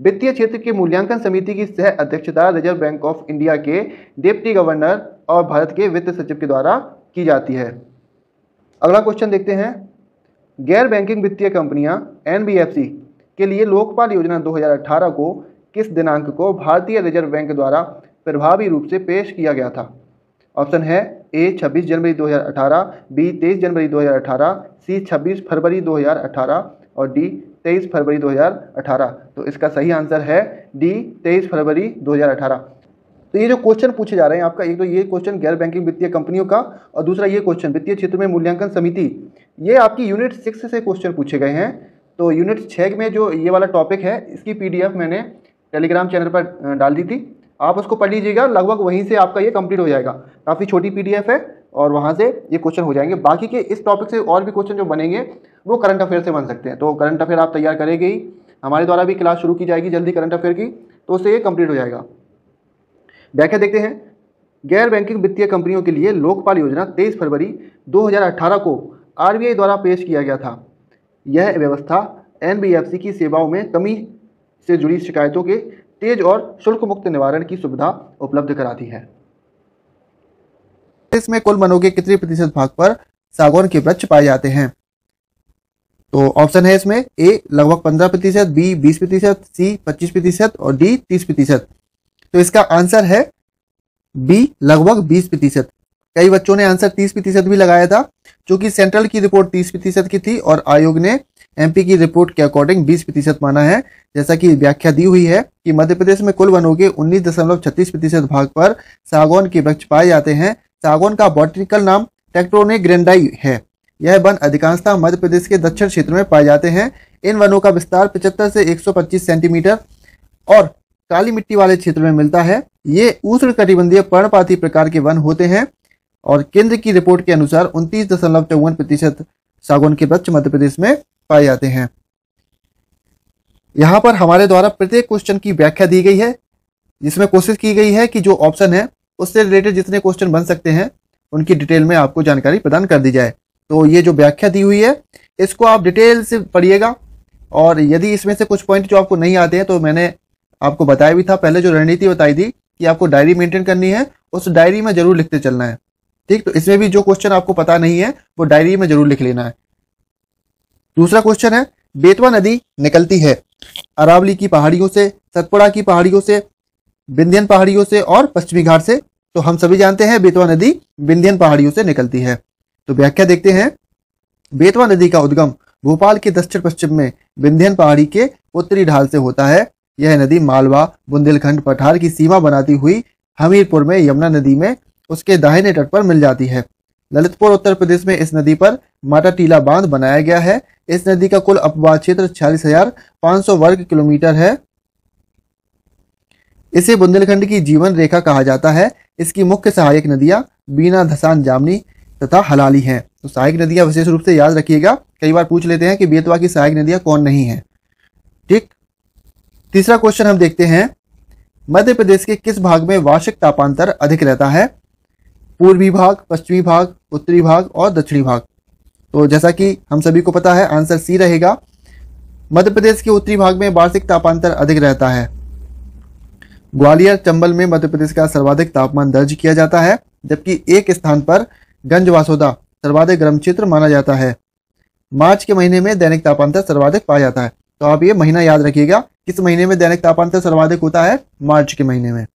वित्तीय क्षेत्र की मूल्यांकन समिति की सह अध्यक्षता रिजर्व बैंक ऑफ इंडिया के डिप्टी गवर्नर और भारत के वित्त सचिव के द्वारा की जाती है अगला क्वेश्चन देखते हैं गैर बैंकिंग वित्तीय कंपनियां एनबीएफसी के लिए लोकपाल योजना 2018 को किस दिनांक को भारतीय रिजर्व बैंक द्वारा प्रभावी रूप से पेश किया गया था ऑप्शन है ए 26 जनवरी 2018 बी 23 जनवरी 2018 सी 26 फरवरी 2018 और डी 23 फरवरी 2018 तो इसका सही आंसर है डी 23 फरवरी 2018 तो ये जो क्वेश्चन पूछे जा रहे हैं आपका एक तो ये क्वेश्चन गैर बैंकिंग वित्तीय कंपनियों का और दूसरा ये क्वेश्चन वित्तीय क्षेत्र में मूल्यांकन समिति ये आपकी यूनिट सिक्स से क्वेश्चन पूछे गए हैं तो यूनिट छः में जो ये वाला टॉपिक है इसकी पी मैंने टेलीग्राम चैनल पर डाल दी थी आप उसको पढ़ लीजिएगा लगभग वहीं से आपका ये कंप्लीट हो जाएगा काफ़ी छोटी पी है और वहाँ से ये क्वेश्चन हो जाएंगे बाकी के इस टॉपिक से और भी क्वेश्चन जो बनेंगे वो करंट अफेयर से बन सकते हैं तो करंट अफेयर आप तैयार करेंगे ही हमारे द्वारा भी क्लास शुरू की जाएगी जल्दी करंट अफेयर की तो उससे ये कंप्लीट हो जाएगा व्याख्या देखते हैं गैर बैंकिंग वित्तीय कंपनियों के लिए लोकपाल योजना 23 फरवरी 2018 को आरबीआई द्वारा पेश किया गया था यह व्यवस्था एनबीएफसी की सेवाओं में कमी से जुड़ी शिकायतों के तेज और शुल्क मुक्त निवारण की सुविधा उपलब्ध कराती है इसमें कुल वनों के कितने प्रतिशत भाग पर सागौन के वृक्ष पाए जाते हैं तो ऑप्शन है इसमें ए लगभग पंद्रह प्रतिशत बी बीस प्रतिशत सी पच्चीस प्रतिशत और डी तीस प्रतिशत तो इसका आंसर है बी लगभग बीस प्रतिशत कई बच्चों ने आंसर तीस प्रतिशत भी लगाया था क्योंकि सेंट्रल की रिपोर्ट तीस प्रतिशत की थी और आयोग ने एमपी की रिपोर्ट के अकॉर्डिंग बीस प्रतिशत माना है जैसा कि व्याख्या दी हुई है कि मध्य प्रदेश में कुल वनों के उन्नीस दशमलव छत्तीस प्रतिशत भाग पर सागौन के वृक्ष पाए जाते हैं सागौन का बॉटनिकल नाम टेक्ट्रोने ग्रेंडाई है यह वन अधिकांशतः मध्य प्रदेश के दक्षिण क्षेत्र में पाए जाते हैं इन वनों का विस्तार पचहत्तर से 125 सेंटीमीटर और काली मिट्टी वाले क्षेत्र में मिलता है ये उष्ण कटिबंधीय पर्णपाती प्रकार के वन होते हैं और केंद्र की रिपोर्ट के अनुसार उनतीस दशमलव चौवन प्रतिशत सागवन के वृक्ष मध्य प्रदेश में पाए जाते हैं यहाँ पर हमारे द्वारा प्रत्येक क्वेश्चन की व्याख्या दी गई है जिसमें कोशिश की गई है कि जो ऑप्शन है उससे रिलेटेड जितने क्वेश्चन बन सकते हैं उनकी डिटेल में आपको जानकारी प्रदान कर दी जाए तो ये जो व्याख्या दी हुई है इसको आप डिटेल से पढ़िएगा और यदि इसमें से कुछ पॉइंट जो आपको नहीं आते हैं तो मैंने आपको बताया भी था पहले जो रणनीति बताई थी कि आपको डायरी मेंटेन करनी है उस डायरी में जरूर लिखते चलना है ठीक तो इसमें भी जो क्वेश्चन आपको पता नहीं है वो डायरी में जरूर लिख लेना है दूसरा क्वेश्चन है बेतवा नदी निकलती है अरावली की पहाड़ियों से सतपुड़ा की पहाड़ियों से विंध्यन पहाड़ियों से और पश्चिमी घाट से तो हम सभी जानते हैं बेतवा नदी विंध्यन पहाड़ियों से निकलती है तो व्याख्या देखते हैं बेतवा नदी का उद्गम भोपाल के दक्षिण पश्चिम में विंध्यन पहाड़ी के उत्तरी ढाल से होता है यह नदी मालवा बुंदेलखंड पठार की सीमा बनाती हुई हमीरपुर में यमुना नदी में उसके दाहिने तट पर मिल जाती है ललितपुर उत्तर प्रदेश में इस नदी पर माटा टीला बांध बनाया गया है इस नदी का कुल अपवाद क्षेत्र छियालीस हजार पांच सौ वर्ग किलोमीटर है इसे बुंदेलखंड की जीवन रेखा कहा जाता है इसकी मुख्य सहायक नदियां बीना धसान जामनी तथा हलाली हैं तो सहायक नदियां विशेष रूप से याद रखिएगा कई बार पूछ लेते हैं कि बेतवा की सहायक नदियां कौन नहीं है ठीक तीसरा क्वेश्चन हम देखते हैं मध्य प्रदेश के किस भाग में वार्षिक तापांतर अधिक रहता है पूर्वी भाग पश्चिमी भाग उत्तरी भाग और दक्षिणी भाग तो जैसा कि हम सभी को पता है आंसर सी रहेगा मध्य प्रदेश के उत्तरी भाग में वार्षिक तापांतर अधिक रहता है ग्वालियर चंबल में मध्य प्रदेश का सर्वाधिक तापमान दर्ज किया जाता है जबकि एक स्थान पर गंज वासोदा सर्वाधिक गर्म क्षेत्र माना जाता है मार्च के महीने में दैनिक तापांतर सर्वाधिक पाया जाता है तो आप ये महीना याद रखिएगा किस महीने में दैनिक तापांतर सर्वाधिक होता है मार्च के महीने में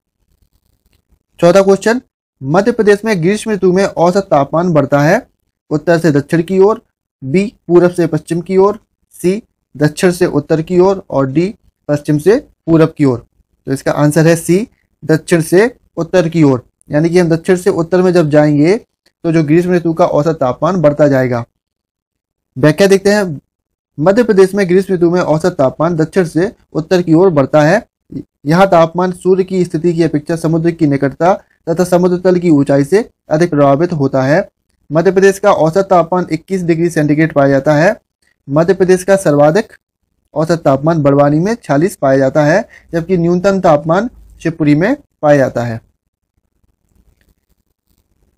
चौथा क्वेश्चन मध्य प्रदेश में ग्रीष्म ऋतु में औसत तापमान बढ़ता है उत्तर से दक्षिण की ओर बी पूरब से पश्चिम की ओर सी दक्षिण से उत्तर की ओर और डी पश्चिम से पूरब की ओर तो इसका आंसर है सी दक्षिण से उत्तर की ओर यानी कि हम दक्षिण से उत्तर में जब जाएंगे तो जो ग्रीष्म ऋतु का औसत तापमान बढ़ता जाएगा व्याख्या देखते हैं मध्य प्रदेश में ग्रीष्म ऋतु में औसत तापमान दक्षिण से उत्तर की ओर बढ़ता है यहाँ तापमान सूर्य की स्थिति की अपेक्षा समुद्र की निकटता तथा समुद्र तल की ऊंचाई से अधिक प्रभावित होता है मध्य प्रदेश का औसत तापमान 21 डिग्री सेंटीग्रेड पाया जाता है मध्य प्रदेश का सर्वाधिक औसत तापमान बड़वानी में 46 पाया जाता है जबकि न्यूनतम तापमान शिवपुरी में पाया जाता है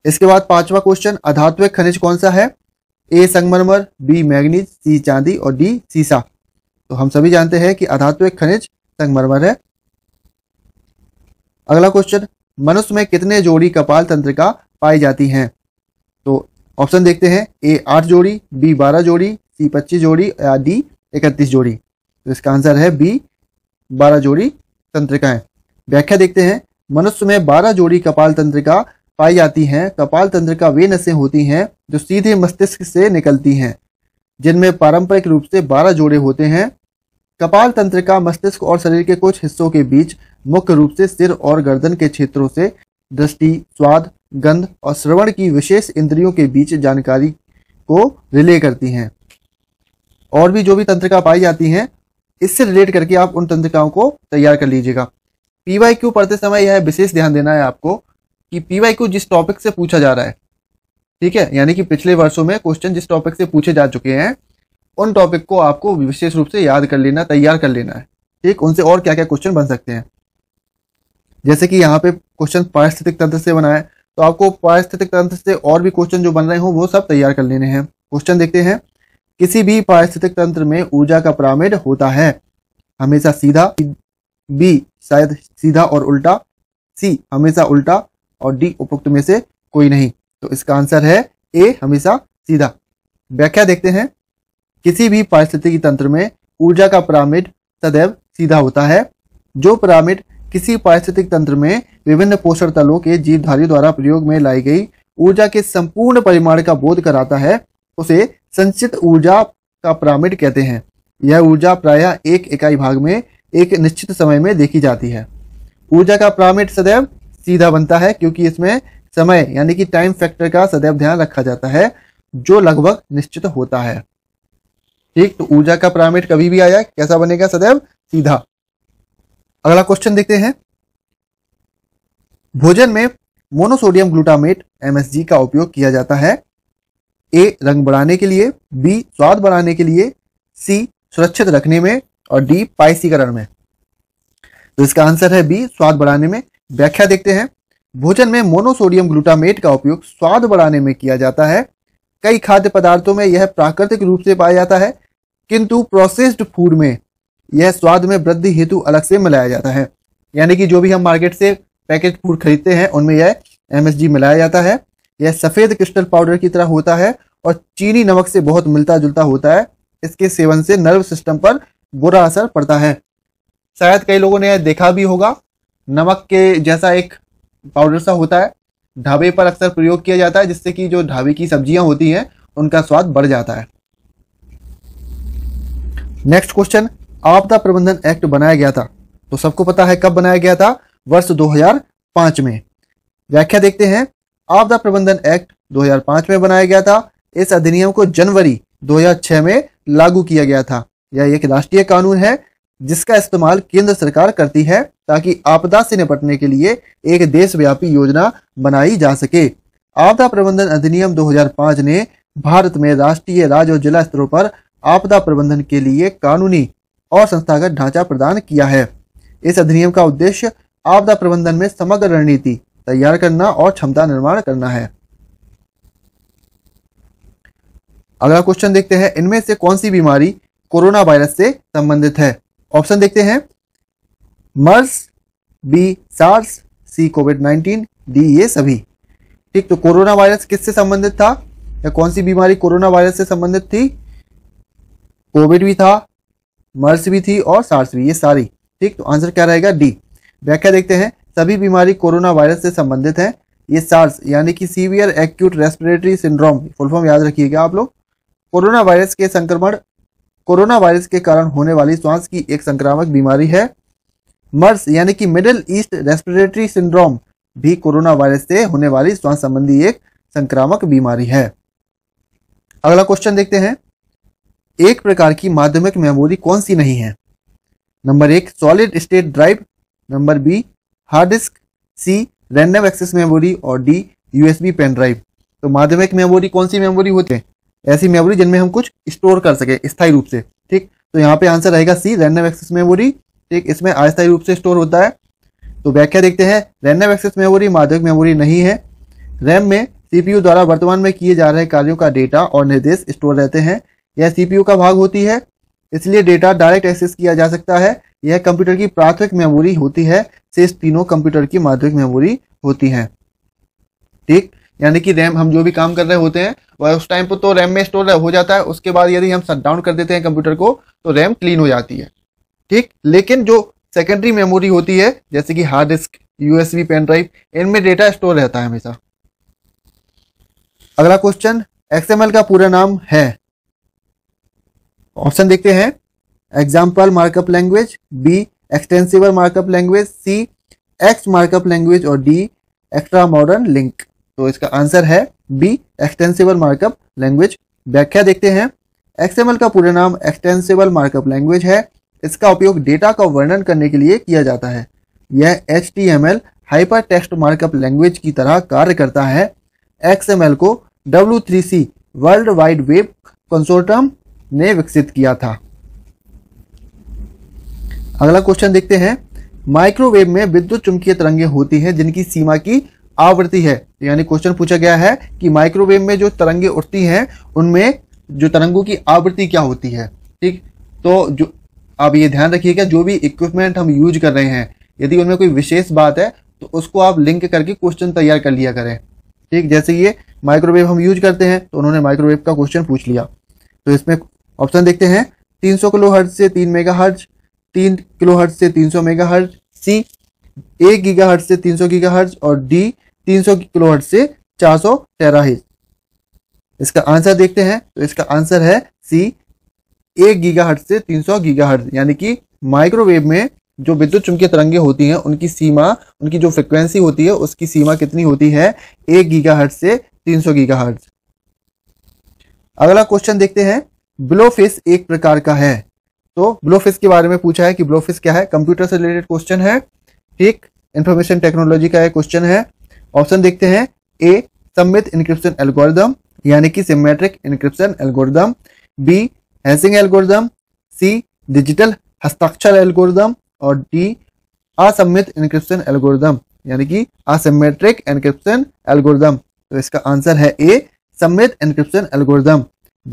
इसके बाद पांचवा क्वेश्चन अधात्विक खनिज कौन सा है ए संगमरमर बी मैग्नीज सी चांदी और डी सीसा तो हम सभी जानते हैं कि एक खनिज संगमरमर है अगला क्वेश्चन मनुष्य में कितने जोड़ी कपाल तंत्रिका पाई जाती हैं तो ऑप्शन देखते हैं ए आठ जोड़ी बी बारह जोड़ी सी पच्चीस जोड़ी या डी इकतीस जोड़ी तो इसका आंसर है बी बारह जोड़ी तंत्रिकाएं व्याख्या देखते हैं मनुष्य में बारह जोड़ी कपाल तंत्रिका पाई जाती हैं कपाल तंत्र का वे नसें होती हैं जो सीधे मस्तिष्क से निकलती हैं जिनमें पारंपरिक रूप से बारह जोड़े होते हैं कपाल तंत्र का मस्तिष्क और शरीर के कुछ हिस्सों के बीच मुख्य रूप से सिर और गर्दन के क्षेत्रों से दृष्टि स्वाद गंध और श्रवण की विशेष इंद्रियों के बीच जानकारी को रिले करती हैं और भी जो भी तंत्रिका पाई जाती हैं इससे रिलेट करके आप उन तंत्रिकाओं को तैयार कर लीजिएगा पीवाई क्यू पढ़ते समय यह विशेष ध्यान देना है आपको कि पीवाई को जिस टॉपिक से पूछा जा रहा है ठीक है यानी कि पिछले वर्षों में क्वेश्चन जिस टॉपिक से पूछे जा चुके हैं उन टॉपिक को आपको विशेष रूप से याद कर लेना तैयार कर लेना है ठीक उनसे और क्या क्या क्वेश्चन बन सकते हैं जैसे कि यहाँ पे क्वेश्चन पारिस्थितिक तंत्र से बना है तो आपको पारिस्थितिक तंत्र से और भी क्वेश्चन जो बन रहे हो वो सब तैयार कर लेने हैं क्वेश्चन देखते हैं किसी भी पारिस्थितिक तंत्र में ऊर्जा का पिरामिड होता है हमेशा सीधा बी शायद सीधा और उल्टा सी हमेशा उल्टा और डी उपयुक्त में से कोई नहीं तो इसका आंसर है ए हमेशा सीधा व्याख्या देखते हैं किसी भी पारिस्थितिकी तंत्र में ऊर्जा का पिरामिड सदैव सीधा होता है जो पिरामिड किसी पारिस्थितिक तंत्र में विभिन्न पोषण तलों के जीवधारी द्वारा प्रयोग में लाई गई ऊर्जा के संपूर्ण परिमाण का बोध कराता है उसे संचित ऊर्जा का पिरामिड कहते हैं यह ऊर्जा प्रायः एक इकाई भाग में एक निश्चित समय में देखी जाती है ऊर्जा का पिरामिड सदैव सीधा बनता है क्योंकि इसमें समय यानी कि टाइम फैक्टर का सदैव ध्यान रखा जाता है जो लगभग निश्चित होता है ठीक तो ऊर्जा का प्रामेट कभी भी आया कैसा बनेगा सदैव सीधा अगला क्वेश्चन देखते हैं भोजन में मोनोसोडियम ग्लूटामेट एमएसजी का उपयोग किया जाता है ए रंग बढ़ाने के लिए बी स्वाद बढ़ाने के लिए सी सुरक्षित रखने में और डी पाइसीकरण में तो इसका आंसर है बी स्वाद बढ़ाने में व्याख्या देखते हैं भोजन में मोनोसोडियम ग्लूटामेट का उपयोग स्वाद बढ़ाने में किया जाता है कई खाद्य पदार्थों में यह प्राकृतिक रूप से पाया जाता है किंतु प्रोसेस्ड फूड में यह स्वाद में वृद्धि हेतु अलग से मिलाया जाता है यानी कि जो भी हम मार्केट से पैकेज फूड खरीदते हैं उनमें यह एम मिलाया जाता है यह सफ़ेद क्रिस्टल पाउडर की तरह होता है और चीनी नमक से बहुत मिलता जुलता होता है इसके सेवन से नर्व सिस्टम पर बुरा असर पड़ता है शायद कई लोगों ने यह देखा भी होगा नमक के जैसा एक पाउडर सा होता है ढाबे पर अक्सर प्रयोग किया जाता है जिससे कि जो ढाबे की सब्जियां होती हैं उनका स्वाद बढ़ जाता है नेक्स्ट क्वेश्चन आपदा प्रबंधन एक्ट बनाया गया था तो सबको पता है कब बनाया गया था वर्ष 2005 में व्याख्या देखते हैं आपदा प्रबंधन एक्ट 2005 में बनाया गया था इस अधिनियम को जनवरी 2006 में लागू किया गया था यह एक राष्ट्रीय कानून है जिसका इस्तेमाल केंद्र सरकार करती है ताकि आपदा से निपटने के लिए एक देशव्यापी योजना बनाई जा सके आपदा प्रबंधन अधिनियम 2005 ने भारत में राष्ट्रीय राज्य और जिला स्तरों पर आपदा प्रबंधन के लिए कानूनी और संस्थागत ढांचा प्रदान किया है इस अधिनियम का उद्देश्य आपदा प्रबंधन में समग्र रणनीति तैयार करना और क्षमता निर्माण करना है अगला क्वेश्चन देखते हैं इनमें से कौन सी बीमारी कोरोना वायरस से संबंधित है ऑप्शन देखते हैं MERS B SARS C COVID nineteen D ये सभी ठीक तो कोरोना वायरस किससे संबंधित था या कौन सी बीमारी कोरोना वायरस से संबंधित थी कोविड भी था मर्स भी थी और सार्स भी ये सारी ठीक तो आंसर क्या रहेगा डी व्याख्या देखते हैं सभी बीमारी कोरोना वायरस से संबंधित है ये सार्स यानी कि severe acute respiratory syndrome full form याद रखिएगा आप लोग कोरोना वायरस के संक्रमण कोरोना वायरस के कारण होने वाली श्वास की एक संक्रामक बीमारी है मर्स यानी कि मिडिल ईस्ट रेस्पिरेटरी सिंड्रोम भी कोरोना वायरस से होने वाली श्वास संबंधी एक संक्रामक बीमारी है अगला क्वेश्चन देखते हैं एक प्रकार की माध्यमिक मेमोरी कौन सी नहीं है नंबर एक solid state drive number B hard disk C random access memory और डी यूएसबी पेन ड्राइव तो माध्यमिक मेमोरी कौन सी मेमोरी होती है ऐसी मेमोरी जिनमें हम कुछ स्टोर कर सके स्थायी रूप से ठीक तो यहाँ पे आंसर रहेगा सी रैंडम एक्सेस मेमोरी ठीक इसमें अस्थायी रूप से स्टोर होता है तो व्याख्या देखते हैं रैंडम एक्सेस मेमोरी माध्यमिक मेमोरी नहीं है रैम में सीपीयू द्वारा वर्तमान में किए जा रहे कार्यों का डेटा और निर्देश स्टोर रहते हैं यह सीपीयू का भाग होती है इसलिए डेटा डायरेक्ट एक्सेस किया जा सकता है यह कंप्यूटर की प्राथमिक मेमोरी होती है शेष तीनों कंप्यूटर की माध्यमिक मेमोरी होती है ठीक यानी कि रैम हम जो भी काम कर रहे होते हैं वह उस टाइम पर तो रैम में स्टोर हो जाता है उसके बाद यदि हम शटडाउन डाउन कर देते हैं कंप्यूटर को तो रैम क्लीन हो जाती है ठीक लेकिन जो सेकेंडरी मेमोरी होती है जैसे कि hard disk USB pen drive इनमें डेटा स्टोर रहता है हमेशा अगला क्वेश्चन एक्सएमएल का पूरा नाम है ऑप्शन देखते हैं example markup language B extensible markup language C X markup language और डी एक्स्ट्रा मॉडर्न लिंक तो इसका आंसर है बी एक्सटेंसिबल मार्कअप लैंग्वेज व्याख्या देखते हैं एक्सएमएल का पूरा नाम एक्सटेंसिबल मार्कअप लैंग्वेज है इसका उपयोग डेटा का वर्णन करने के लिए किया जाता है यह H T M L hyper text markup language की तरह कार्य करता है एक्सएमएल को W three C world wide web consortium ने विकसित किया था अगला क्वेश्चन देखते हैं माइक्रोवेव में विद्युत चुंबकीय तरंगें होती हैं जिनकी सीमा की आवृत्ति है यानी क्वेश्चन पूछा गया है कि माइक्रोवेव में जो तरंगे उठती हैं उनमें जो तरंगों की आवृत्ति क्या होती है ठीक तो जो आप ये ध्यान रखिएगा जो भी इक्विपमेंट हम यूज कर रहे हैं यदि उनमें कोई विशेष बात है तो उसको आप लिंक करके क्वेश्चन तैयार कर लिया करें ठीक जैसे ये माइक्रोवेव हम यूज करते हैं तो उन्होंने माइक्रोवेव का क्वेश्चन पूछ लिया तो इसमें ऑप्शन देखते हैं 300 किलो हर्ट से 3 मेगा हर्ट तीन किलो हर्ट से 300 मेगा हर्ट सी एक गीगा हर्ट से 300 गीगा हर्ट और डी 300 किलोहर्ट से 400 सौ टेराहिज इसका आंसर देखते हैं तो इसका आंसर है सी एक हट से 300 सौ गीगाहर्ट यानी कि माइक्रोवेव में जो विद्युत चुंबकीय तरंगे होती हैं उनकी सीमा उनकी जो फ्रिक्वेंसी होती है उसकी सीमा कितनी होती है एक हट से 300 सौ गीगाहर्ट अगला क्वेश्चन देखते हैं ब्लोफिस एक प्रकार का है तो ब्लोफिस के बारे में पूछा है कि ब्लोफिस क्या है कंप्यूटर से रिलेटेड क्वेश्चन है ठीक इंफॉर्मेशन टेक्नोलॉजी का एक क्वेश्चन है ऑप्शन देखते हैं ए सम्मित इनक्रिप्शन एल्गोरिदम यानी कि symmetric encryption algorithm B hashing algorithm C digital हस्ताक्षर एल्गोरिदम और डी असम्मित इनक्रिप्शन एल्गोरिदम यानी कि असिमेट्रिक इनक्रिप्शन एल्गोरिदम तो इसका आंसर है ए सम्मित इनक्रिप्शन एल्गोरिदम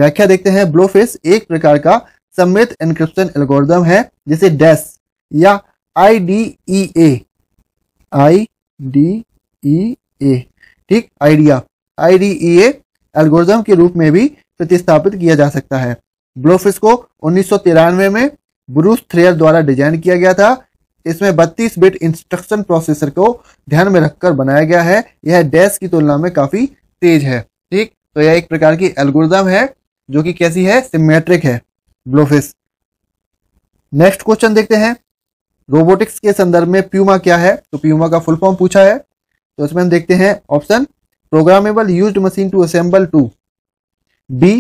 व्याख्या देखते हैं ब्लोफिस एक प्रकार का सम्मित इनक्रिप्शन एल्गोरिदम है जिसे डैश या I D E A I D E A e ठीक idea I D E algorithm के रूप में भी प्रतिस्थापित किया जा सकता है ब्लोफिस को उन्नीस में ब्रूस थ्रेयर द्वारा डिजाइन किया गया था इसमें 32 बिट इंस्ट्रक्शन प्रोसेसर को ध्यान में रखकर बनाया गया है यह डैश की तुलना में काफ़ी तेज है ठीक तो यह एक प्रकार की एल्गोरिदम है जो कि कैसी है सिमेट्रिक है ब्लोफिस नेक्स्ट क्वेश्चन देखते हैं रोबोटिक्स के संदर्भ में प्यूमा क्या है तो प्यूमा का फुल फॉर्म पूछा है तो इसमें हम देखते हैं option programmable use machine to assemble to B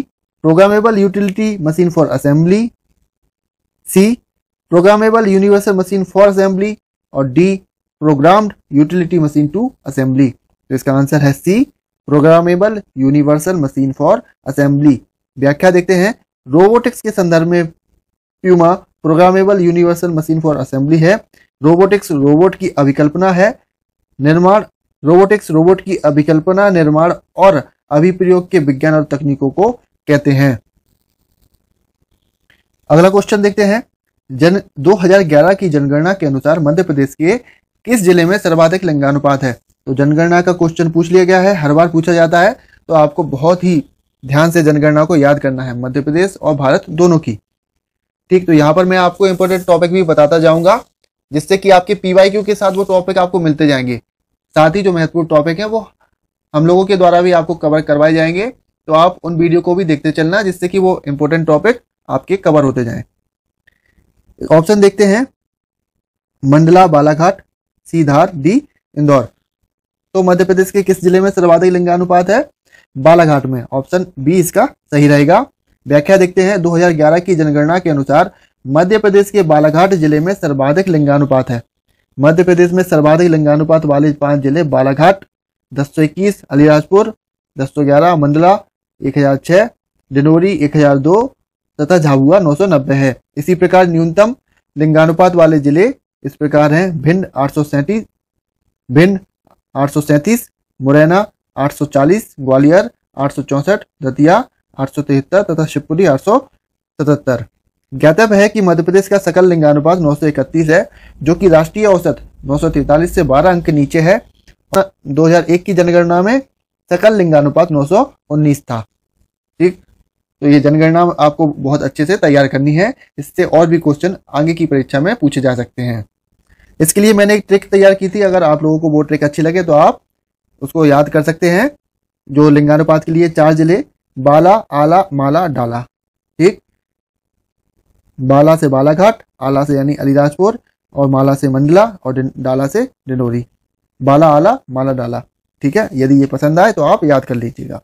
programmable utility machine for assembly C programmable universal machine for assembly और D programmed utility machine to assembly तो इसका आंसर है C programmable universal machine for assembly व्याख्या देखते हैं robotics के संदर्भ में PUMA programmable universal machine for assembly है रोबोटिक्स रोबोट की अभिकल्पना है निर्माण रोबोटिक्स रोबोट की अभिकल्पना निर्माण और अभिप्रयोग के विज्ञान और तकनीकों को कहते हैं अगला क्वेश्चन देखते हैं जन 2011 की जनगणना के अनुसार मध्य प्रदेश के किस जिले में सर्वाधिक लिंगानुपात है तो जनगणना का क्वेश्चन पूछ लिया गया है हर बार पूछा जाता है तो आपको बहुत ही ध्यान से जनगणना को याद करना है मध्य प्रदेश और भारत दोनों की ठीक तो यहाँ पर मैं आपको इंपॉर्टेंट टॉपिक भी बताता जाऊंगा जिससे कि आपके पीवाईक्यू के साथ वो टॉपिक आपको मिलते जाएंगे साथ ही जो महत्वपूर्ण टॉपिक है वो हम लोगों के द्वारा भी आपको कवर करवाए जाएंगे तो आप उन वीडियो को भी देखते चलना जिससे कि वो इम्पोर्टेंट टॉपिक आपके कवर होते जाएं ऑप्शन देखते हैं मंडला बालाघाट सीधार डी इंदौर तो मध्य प्रदेश के किस जिले में सर्वाधिक लिंगानुपात है बालाघाट में ऑप्शन बी इसका सही रहेगा व्याख्या देखते हैं 2011 की जनगणना के अनुसार मध्य प्रदेश के बालाघाट जिले में सर्वाधिक लिंगानुपात है मध्य प्रदेश में सर्वाधिक लिंगानुपात वाले पांच जिले बालाघाट दस सौ इक्कीस अलीराजपुर दस सौ ग्यारह मंडला एक हजार छह डिनोरी एक हजार दो तथा झाबुआ नौ सौ नब्बे है इसी प्रकार न्यूनतम लिंगानुपात वाले जिले इस प्रकार हैं भिंड आठ सौ सैंतीस भिंड आठ सौ सैंतीस मुरैना आठ सौ चालीस ग्वालियर आठ सौ चौंसठ दतिया आठ सौ तिहत्तर तथा शिवपुरी आठ सौ सतहत्तर ज्ञातव्य है कि मध्य प्रदेश का सकल लिंगानुपात नौ है जो कि राष्ट्रीय औसत नौ से 12 अंक नीचे है और 2001 की जनगणना में सकल लिंगानुपात नौ था ठीक तो ये जनगणना आपको बहुत अच्छे से तैयार करनी है इससे और भी क्वेश्चन आगे की परीक्षा में पूछे जा सकते हैं इसके लिए मैंने एक ट्रिक तैयार की थी अगर आप लोगों को वो ट्रिक अच्छी लगे तो आप उसको याद कर सकते हैं जो लिंगानुपात के लिए चार जिले बाला आला माला डाला बाला से बालाघाट आला से यानी अलीराजपुर और माला से मंडला और डाला से डिंडोरी बाला आला माला डाला ठीक है यदि ये पसंद आए तो आप याद कर लीजिएगा